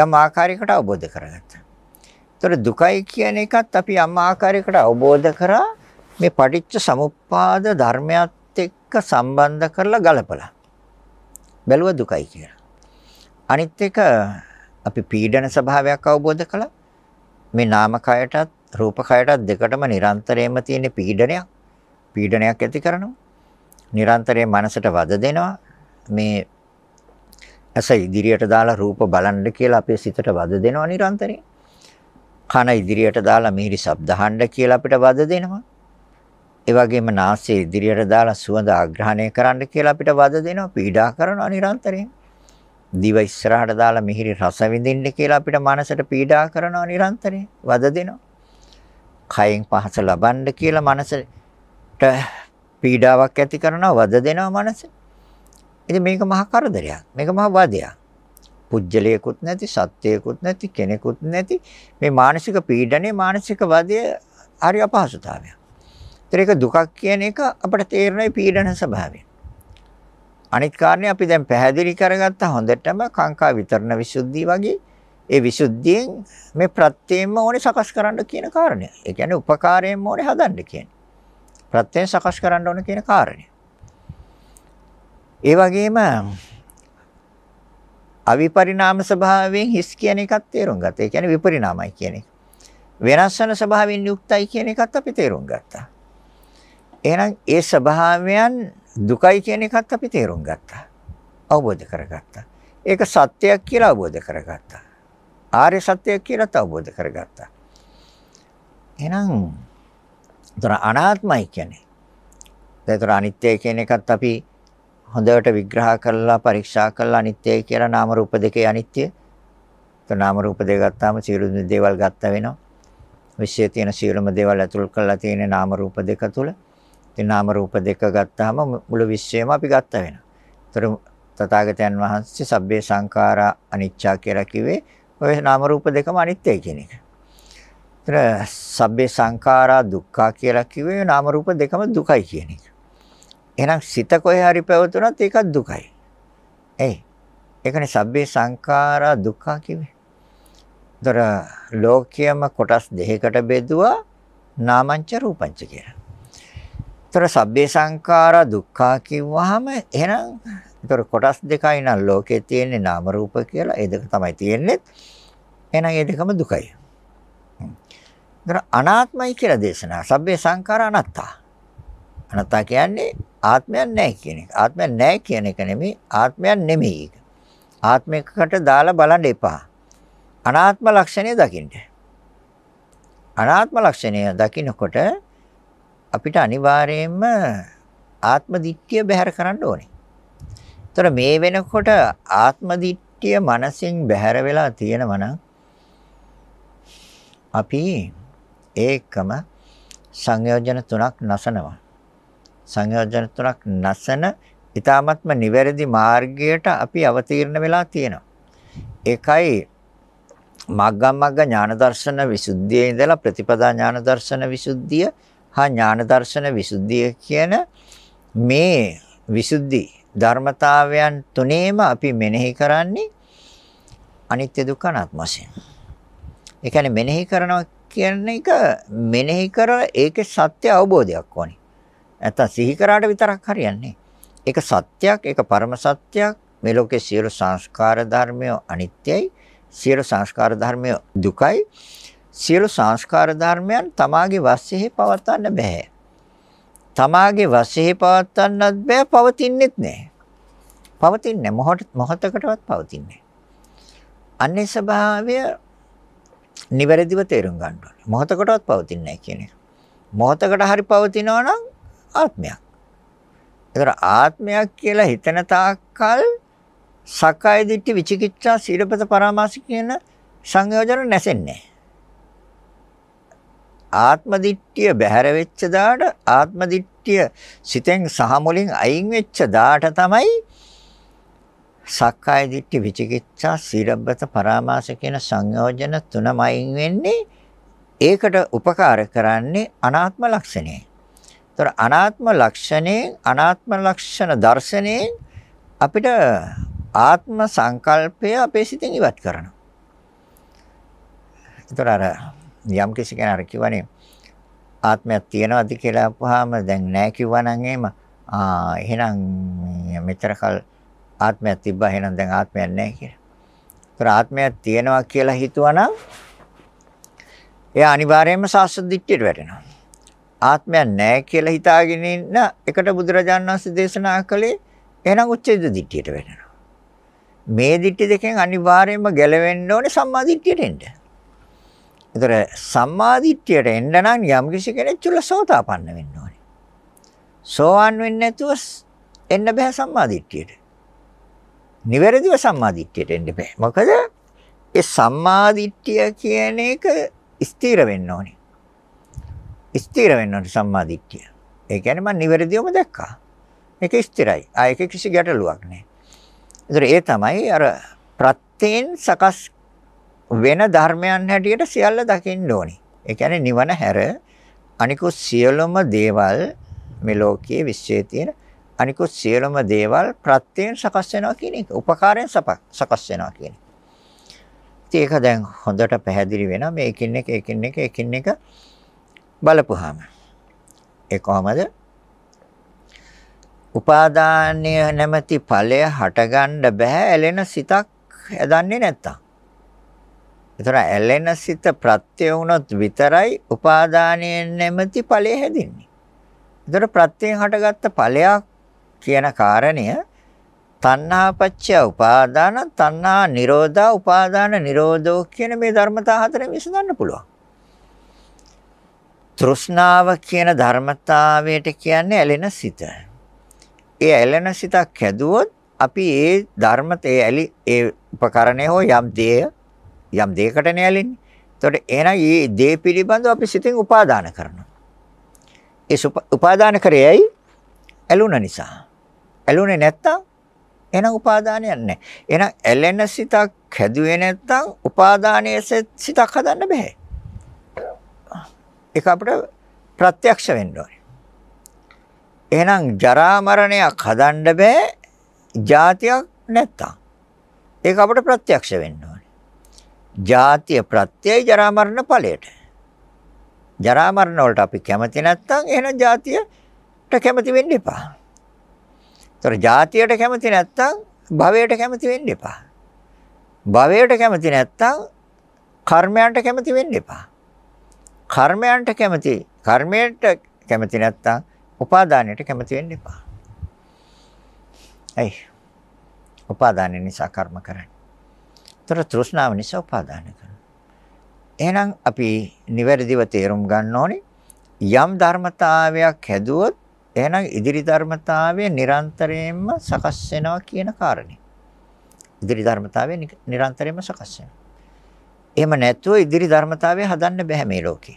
යම් ආකාරයකට අවබෝධ කරගත්තා. ඒතර දුකයි කියන එකත් අපි යම් ආකාරයකට අවබෝධ කරා මේ පටිච්ච සමුප්පාද ධර්මයත් එක්ක සම්බන්ධ කරලා ගලපලා. බැලුවා දුකයි කියලා. අනිත් එක අපි පීඩන ස්වභාවයක් අවබෝධ කළා. මේ නාමකයටත් රූප කයටත් දෙකටම නිරන්තරයෙන්ම තියෙන පීඩනයක් පීඩනයක් ඇති කරනවා. නිරන්තරයෙන් මනසට වද දෙනවා. මේ ඇස ඉදිරියට දාලා රූප බලන්න කියලා අපේ සිතට වද දෙනවා නිරන්තරයෙන්. කන ඉදිරියට දාලා මිහිරි ශබ්ද අහන්න කියලා අපිට වද දෙනවා. ඒ වගේම නාසය ඉදිරියට දාලා සුවඳ ආග්‍රහණය කරන්න කියලා අපිට වද දෙනවා, පීඩා කරනවා නිරන්තරයෙන්. දිව ඉස්සරහට දාලා මිහිරි රස විඳින්න කියලා අපිට මනසට පීඩා කරනවා නිරන්තරයෙන්, වද දෙනවා. කයෙන් පහස ලබන්න කියලා මනසට පීඩාවක් ඇති කරනවා වද දෙනවා මනස. ඉතින් මේක මහා කරදරයක්. මේක මහා වාදයක්. පුජ්‍යලයකුත් නැති, සත්‍යයකුත් නැති, කෙනෙකුත් නැති මේ මානසික පීඩනේ මානසික වදය හරි අපහසුතාවයක්. ඒතර ඒක දුකක් කියන එක අපිට තේරෙනයි පීඩන ස්වභාවයෙන්. අනිත් කාරණේ අපි දැන් පැහැදිලි කරගත්ත හොඳටම කාංකා විතරණ විසුද්ධිය වගේ ඒ විසුද්ධියෙන් මේ ප්‍රත්‍යයෙන්ම ඕනේ සකස් කරන්න කියන කාරණය. ඒ කියන්නේ උපකාරයෙන්ම ඕනේ හදන්න කියන්නේ. ප්‍රත්‍යයෙන් සකස් කරන්න ඕනේ කියන කාරණය. ඒ වගේම අවිපරිණාම ස්වභාවයෙන් හිස් කියන එකත් තේරුම් ගත්තා. ඒ කියන්නේ විපරිණාමයි කියන එක. වෙනස් වෙන ස්වභාවයෙන් යුක්තයි කියන එකත් අපි තේරුම් ගත්තා. එහෙනම් ඒ ස්වභාවයන් දුකයි කියන එකත් අපි තේරුම් ගත්තා. අවබෝධ කරගත්තා. ඒක සත්‍යයක් කියලා අවබෝධ කරගත්තා. ආර්ය සත්‍යය කියලා තවබෝධ කරගත්තා. එහෙනම් ඒතර අනාත්මයි කියන්නේ. ඒතර අනිත්‍ය කියන එකත් අපි හොඳට විග්‍රහ කරලා පරීක්ෂා කරලා අනිත්‍යයි කියලා නාම රූප දෙකේ අනිත්‍ය. ඒතර නාම රූප දෙක ගත්තාම සියලු දේවල් ගත්ත වෙනවා. විශ්වයේ තියෙන සියලුම දේවල් ඇතුල් කරලා තියෙන නාම රූප දෙක තුල. ඉතින් නාම රූප දෙක ගත්තාම මුළු විශ්වයම අපි ගත්ත වෙනවා. ඒතර තථාගතයන් වහන්සේ සබ්බේ සංඛාරා අනිච්චා කියලා කිව්වේ ඔය නාම රූප දෙකම අනිත්‍යයි කියන එක. එතන සබ්බේ සංඛාරා දුක්ඛා කියලා කිව්වේ නාම රූප දෙකම දුකයි කියන එක. එහෙනම් සිත කොහේ හරි පැවතුනත් ඒකත් දුකයි. එයි. ඒකනේ සබ්බේ සංඛාරා දුක්ඛා කිව්වේ. දර ලෝකියම කොටස් දෙකකට බෙදුවා නාමංච රූපංච කියලා. ඒතර සබ්බේ සංඛාරා දුක්ඛා කිව්වහම එහෙනම් ඒතර කොටස් දෙකයි නම් ලෝකේ තියෙන්නේ නාම රූප කියලා. ඒ දෙක තමයි තියෙන්නේ. එහෙනම් ඒ දෙකම දුකයි. ඒතර අනාත්මයි කියලා දේශනා. සබ්බේ සංඛාර අනාත්තා. අනාත්තා කියන්නේ ආත්මයක් නැහැ කියන එක. ආත්මයක් නැහැ කියන එක නෙමෙයි ආත්මයක් නෙමෙයි ඒක. ආත්මයකට දාලා බලන්න එපා. අනාත්ම ලක්ෂණය දකින්න. අනාත්ම ලක්ෂණය දකිනකොට අපිට අනිවාර්යයෙන්ම ආත්ම දිට්ඨිය බැහැර කරන්න ඕනේ. ඒතර මේ වෙනකොට ආත්මදිත්‍ය මනසින් බැහැර වෙලා තියෙනවා නම් අපි ඒකම සංයෝජන තුනක් නසනවා. සංයෝජන තුනක් නසන ඊ타මත්ම නිවැරදි මාර්ගයට අපි අවතීර්ණ වෙලා තියෙනවා. ඒකයි මග්ගම් මග්ග ඥාන දර්ශන විසුද්ධියේ ඉඳලා ප්‍රතිපදා ඥාන දර්ශන විසුද්ධිය හා ඥාන දර්ශන විසුද්ධිය කියන මේ විසුද්ධි ධර්මතාවයන් තුනේම අපි මෙනෙහි කරන්නේ අනිත්‍ය දුක්ඛ අනාත්ම වශයෙන්. ඒ කියන්නේ මෙනෙහි කරනවා කියන එක මෙනෙහි කරලා ඒකේ සත්‍ය අවබෝධයක් ඕනේ. නැත්තම් සිහි කරාට විතරක් හරියන්නේ. ඒක සත්‍යයක්, ඒක පරම සත්‍යයක්. මේ ලෝකේ සියලු සංස්කාර ධර්මය අනිත්‍යයි. සියලු සංස්කාර ධර්මය දුකයි. සියලු සංස්කාර ධර්මයන් තමාගේ වශයෙන් පවත්වන්න බෑ. තමාගේ වශයේ පවත්වන්නත් බෑ පවතින්නෙත් නෑ. පවතින්නේ මොහොත මොහතකටවත් පවතින්නේ අන්නේ ස්වභාවය නිවැරදිව තේරුම් ගන්න ඕනේ. මොහතකටවත් පවතින්නේ නැහැ කියන එක. මොහතකට හරි පවතිනවා නම් ආත්මයක්. ඒතර ආත්මයක් කියලා හිතන තාක්කල් සක්කාය දිට්ඨි විචිකිච්ඡා සීලපත පරාමාස කියන සංයෝජන නැසෙන්නේ නැහැ. ආත්මදිට්ඨිය බැහැර වෙච්ච දාට ආත්මදිට්ඨිය සිතෙන් සහ මුලින් අයින් වෙච්ච දාට තමයි සක්කාය දිට්ඨි විචිකිච්ඡා සීලබ්බත පරාමාස කියන සංයෝජන තුනම අයින් වෙන්නේ ඒකට උපකාර කරන්නේ අනාත්ම ලක්ෂණය. ඒතර අනාත්ම ලක්ෂණයෙන් අනාත්ම ලක්ෂණ දර්ශනයෙන් අපිට ආත්ම සංකල්පය අපේ සිතෙන් ඉවත් කරනවා. ඒතර අර යම් කිසි කෙනෙක් කියවනේ ආත්මයක් තියනවාද කියලා අහපුවාම දැන් නැහැ කිව්වනම් එහෙම ආ එහෙනම් මෙතරකල් ආත්මයක් තිබ්බා එහෙනම් දැන් ආත්මයක් නැහැ කියලා. ඒතර ආත්මයක් තියනවා කියලා හිතුවනම් එයා අනිවාර්යයෙන්ම සාස්ත්‍ව දිට්ඨියට වැටෙනවා. ආත්මයක් නැහැ කියලා හිතාගෙන ඉන්න එකට බුදුරජාණන් වහන්සේ දේශනා කළේ එහෙනම් උච්චේද දිට්ඨියට වැටෙනවා. මේ දිට්ඨි දෙකෙන් අනිවාර්යයෙන්ම ගැලවෙන්න ඕනේ සම්මා දිට්ඨියට එන්න. ඒතර සම්මාදිට්ඨියට එන්න නම් යම්කිසි කෙනෙක් තුල සෝතාපන්න වෙන්න ඕනේ. සෝවන් වෙන්නේ නැතුව එන්න බෑ සම්මාදිට්ඨියට. නිවැරදිව සම්මාදිට්ඨියට එන්න බෑ. මොකද ඒ සම්මාදිට්ඨිය කියන එක ස්ථිර වෙන්න ඕනේ. ස්ථිර වෙන්න ඕනේ සම්මාදිට්ඨිය. ඒ කියන්නේ මම නිවැරදිවම දැක්කා. ඒක ස්ථිරයි. ආයක කිසි ගැටලුවක් නැහැ. ඒතර ඒ තමයි අර ප්‍රත්‍යයෙන් සකස් වෙන ධර්මයන් හැටියට සියල්ල දකින්න ඕනේ. ඒ කියන්නේ නිවන හැර අනිකුත් සියලුම දේවල් මේ ලෝකයේ විශ්වයේ තියෙන අනිකුත් සියලුම දේවල් ප්‍රත්‍යයෙන් සකස් වෙනවා කියන එක. උපකාරයෙන් සකස් වෙනවා කියන එක. ඉතින් ඒක දැන් හොඳට පැහැදිලි වෙනවා මේ එකින් එක එකින් එක එකින් එක බලපුවාම. ඒ කොහමද? උපාදානීය නැමැති ඵලය හටගන්න බෑ ඇලෙන සිතක් හදන්නේ නැත්තම්. ඒතර ඇලෙන සිත ප්‍රත්‍ය වුණොත් විතරයි උපාදානයෙන් නැමැති ඵලය හැදෙන්නේ. ඒතර ප්‍රත්‍යයෙන් හටගත්ත ඵලයක් කියන කාරණය තණ්හාපච්චය උපාදාන තණ්හා නිරෝධා උපාදාන නිරෝධෝ කියන මේ ධර්මතා හතරෙන් විසඳන්න පුළුවන්. තෘෂ්ණාව කියන ධර්මතාවයට කියන්නේ ඇලෙන සිත. ඒ ඇලෙන සිතක් හැදුවොත් අපි ඒ ධර්මතේ ඇලි ඒ උපකරණය හෝ යම් දෙයක් යම් දෙයකට නෑලෙන්නේ. එතකොට එහෙනම් මේ දේ පිළිබඳව අපි සිතින් උපාදාන කරනවා. ඒ උපාදාන කරේ ඇයි? ඇලුන නිසා. ඇලුනේ නැත්තම් එහෙනම් උපාදානයක් නැහැ. එහෙනම් ඇලෙන සිතක් හැදුවේ නැත්තම් උපාදානයේ සිතක් හදන්න බෑ. ඒක අපිට ප්‍රත්‍යක්ෂ වෙන්න ඕනේ. එහෙනම් ජරා මරණයක් හදන්න බෑ. જાතියක් නැත්තම්. ඒක අපිට ප්‍රත්‍යක්ෂ වෙන්න ඕනේ. ජාතිය ප්‍රත්‍යය ජරා මරණ ඵලයට. ජරා මරණ වලට අපි කැමති නැත්නම් එහෙනම් ජාතියට කැමති වෙන්න එපා. ඒතර ජාතියට කැමති නැත්නම් භවයට කැමති වෙන්න එපා. භවයට කැමති නැත්නම් කර්මයන්ට කැමති වෙන්න එපා. කර්මයන්ට කැමති කර්මයට කැමති නැත්නම් උපාදානයට කැමති වෙන්න එපා. ඇයි? උපාදානය නිසා කර්ම කරන්නේ. ඒතර තෘෂ්ණාව නිසා උපාදාන කරනවා. එහෙනම් අපි නිවැරදිව තේරුම් ගන්න ඕනේ යම් ධර්මතාවයක් හැදුවොත් එහෙනම් ඉදිරි ධර්මතාවය නිරන්තරයෙන්ම සකස් වෙනවා කියන කාරණේ. ඉදිරි ධර්මතාවය නිරන්තරයෙන්ම සකස් වෙනවා. එහෙම නැත්නම් ඉදිරි ධර්මතාවය හදන්න බෑ මේ ලෝකේ.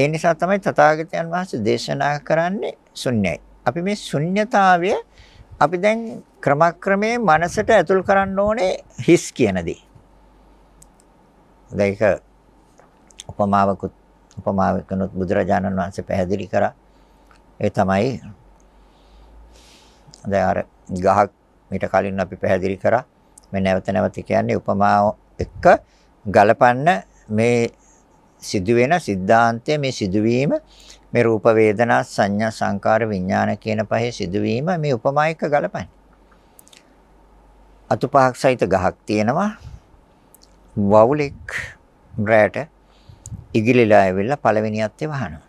ඒ නිසා තමයි තථාගතයන් වහන්සේ දේශනා කරන්නේ ශුන්‍යයි. අපි මේ ශුන්‍යතාවය අපි දැන් ක්‍රමක්‍රමයෙන් මනසට ඇතුල් කරන්න ඕනේ හිස් කියන දේ. ඒක උපමාවකුත් උපමාවකනොත් බුදුරජාණන් වහන්සේ පැහැදිලි කරා. ඒ තමයි දැන් අර ගහක් මීට කලින් අපි පැහැදිලි කරා. මේ නැවත නැවත කියන්නේ උපමාව එක්ක ගලපන්න මේ සිදුවෙන සිද්ධාන්තය මේ සිදුවීම මේ රූප වේදනා සංඥා සංකාර විඥාන කියන පහේ සිදුවීම මේ උපමායක ගලපන්නේ. අතු පහක් සහිත ගහක් තියෙනවා. වවුලෙක් රැට ඉගිලිලා ඇවිල්ලා පළවෙනි අත්තේ වහනවා.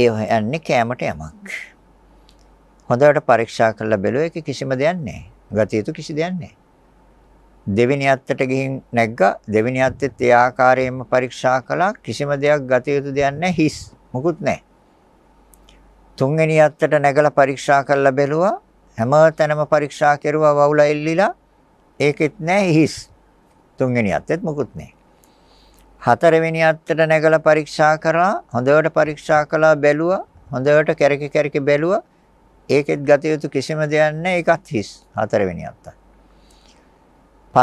ඒ හොයන්නේ කැමට යමක්. හොඳට පරීක්ෂා කරලා බැලුවේ කිසිම දෙයක් නැහැ. ගතියතු කිසි දෙයක් නැහැ. දෙවෙනි අත්තට ගිහින් නැග්ගා දෙවෙනි අත්තෙත් ඒ ආකාරයෙන්ම පරීක්ෂා කළා කිසිම දෙයක් ගත යුතු දෙයක් නැහැ හිස් මොකුත් නැහැ තුන්වෙනි අත්තට නැගලා පරීක්ෂා කරලා බැලුවා හැම තැනම පරීක්ෂා කෙරුවා වවුල එල්ලිලා ඒකෙත් නැහැ හිස් තුන්වෙනි අත්තෙත් මොකුත් නැහැ හතරවෙනි අත්තට නැගලා පරීක්ෂා කරා හොඳට පරීක්ෂා කළා බැලුවා හොඳට කැරකි කැරකි බැලුවා ඒකෙත් ගත යුතු කිසිම දෙයක් නැහැ ඒකත් හිස් හතරවෙනි අත්තට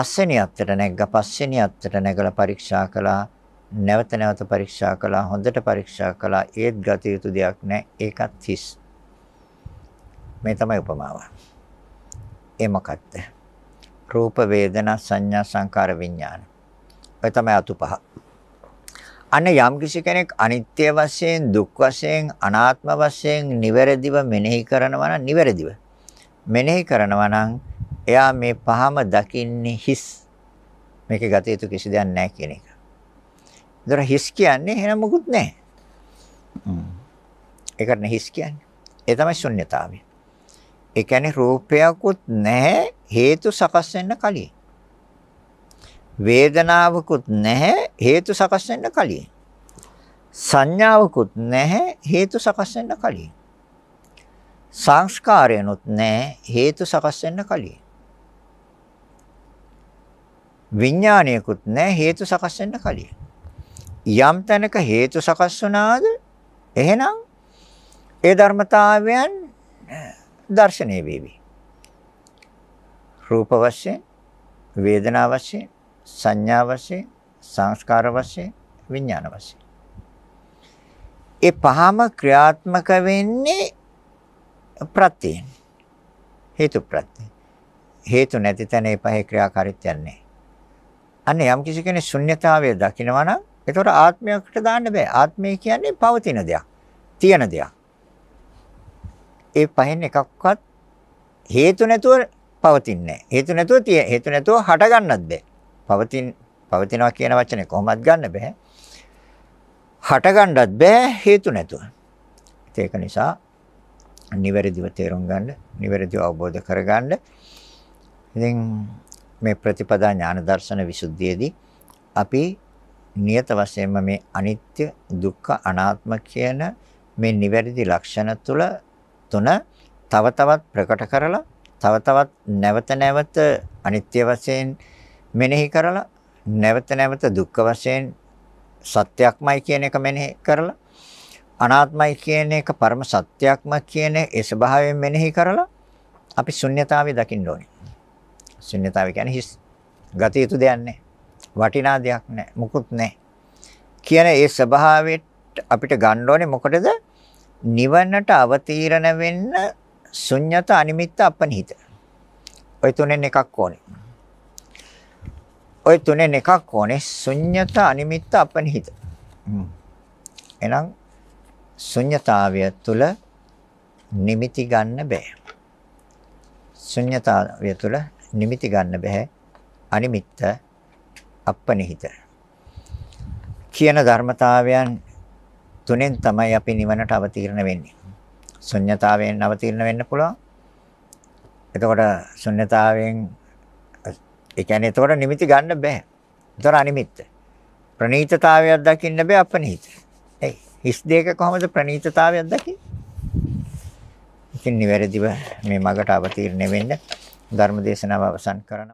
පස්වෙනි අත්තට නැග්ගා පස්වෙනි අත්තට නැගලා පරීක්ෂා කළා නැවත නැවත පරීක්ෂා කළා හොඳට පරීක්ෂා කළා ඒත් ගත යුතු දෙයක් නැහැ ඒකත් හිස් මේ තමයි උපමාව ඒ මොකක්ද රූප වේදනා සංඥා සංකාර විඥාන ඔය තමයි අතු පහ අන්න යම් කිසි කෙනෙක් අනිත්‍ය වශයෙන් දුක් වශයෙන් අනාත්ම වශයෙන් නිවැරදිව මෙනෙහි කරනවා නම් නිවැරදිව මෙනෙහි කරනවා නම් එයා මේ පහම දකින්නේ හිස්. මේකේ ගත යුතු කිසි දෙයක් නැහැ කියන එක. ඒතර හිස් කියන්නේ එහෙනම් මොකුත් නැහැ. හ්ම්. ඒකට හිස් කියන්නේ. ඒ තමයි ශුන්්‍යතාවය. ඒ කියන්නේ රූපයක්වත් නැහැ හේතු සකස් වෙන්න කලින්. වේදනාවකුත් නැහැ හේතු සකස් වෙන්න කලින්. සංඥාවකුත් නැහැ හේතු සකස් වෙන්න කලින්. සංස්කාරයනොත් නැහැ හේතු සකස් වෙන්න කලින්. විඥානයකුත් නැහැ හේතු සකස් වෙන්න කලින්. යම් තැනක හේතු සකස් වුණාද එහෙනම් ඒ ධර්මතාවයන් දර්ශනය වේවි. රූප වශයෙන්, වේදනා වශයෙන්, සංඥා වශයෙන්, සංස්කාර වශයෙන්, විඥාන වශයෙන්. ඒ පහම ක්‍රියාත්මක වෙන්නේ ප්‍රත්‍යයෙන්. හේතු ප්‍රත්‍යයෙන්. හේතු නැති තැන ඒ පහේ ක්‍රියාකාරීත්වයක් නැහැ. අන්න යම් කිසි කෙනෙක් ශුන්්‍යතාවය දකිනවා නම් ඒතකොට ආත්මයකට දාන්න බෑ. ආත්මය කියන්නේ පවතින දෙයක්, තියෙන දෙයක්. ඒ පහෙන් එකක්වත් හේතු නැතුව පවතින්නේ නැහැ. හේතු නැතුව තිය හේතු නැතුව හට ගන්නත් බෑ. පවතින පවතිනවා කියන වචනේ කොහොමවත් ගන්න බෑ. හට ගන්නත් බෑ හේතු නැතුව. ඒක නිසා නිවැරදිව තේරුම් ගන්න, නිවැරදිව අවබෝධ කරගන්න. ඉතින් මේ ප්‍රතිපදා ඥාන දර්ශන විසුද්ධියේදී අපි නියත වශයෙන්ම මේ අනිත්‍ය දුක්ඛ අනාත්ම කියන මේ නිවැරදි ලක්ෂණ තුල තුන තව තවත් ප්‍රකට කරලා තව තවත් නැවත නැවත අනිත්‍ය වශයෙන් මෙනෙහි කරලා නැවත නැවත දුක්ඛ වශයෙන් සත්‍යක්මයි කියන එක මෙනෙහි කරලා අනාත්මයි කියන එක පරම සත්‍යක්ම කියන ඒ ස්වභාවයෙන් මෙනෙහි කරලා අපි ශුන්්‍යතාවය දකින්න ඕනේ. ශුන්‍යතාවය කියන්නේ හිස්. ගත යුතු දෙයක් නැහැ. වටිනා දෙයක් නැහැ. මුකුත් නැහැ. කියන ඒ ස්වභාවයට අපිට ගන්න ඕනේ මොකටද? නිවනට අවතීර්ණ වෙන්න ශුන්්‍යත අනිමිත්ත අපනිහිත. ওই තුනෙන් එකක් ඕනේ. ওই තුනෙන් එකක් ඕනේ ශුන්්‍යත අනිමිත්ත අපනිහිත. එහෙනම් ශුන්්‍යතාවය තුල නිමිති ගන්න බෑ. ශුන්්‍යතාවය තුල නිමිති ගන්න බෑ. අනිමිත්ත අපනිහිත. කියන ධර්මතාවයන් තුනෙන් තමයි අපි නිවනට අවතීර්ණ වෙන්නේ. ශුන්්‍යතාවයෙන් අවතීර්ණ වෙන්න පුළුවන්. එතකොට ශුන්්‍යතාවයෙන් ඒ කියන්නේ එතකොට නිමිති ගන්න බෑ. එතකොට අනිමිත්ත. ප්‍රනීතතාවයක් දකින්න බෑ අපනිහිත. ඒ හිස් දෙක කොහොමද ප්‍රනීතතාවයක් දකින්නේ? ඉතින් නිවැරදිව මේ මගට අවතීර්ණ වෙන්න ධර්ම දේශනාව අවසන් කරනවා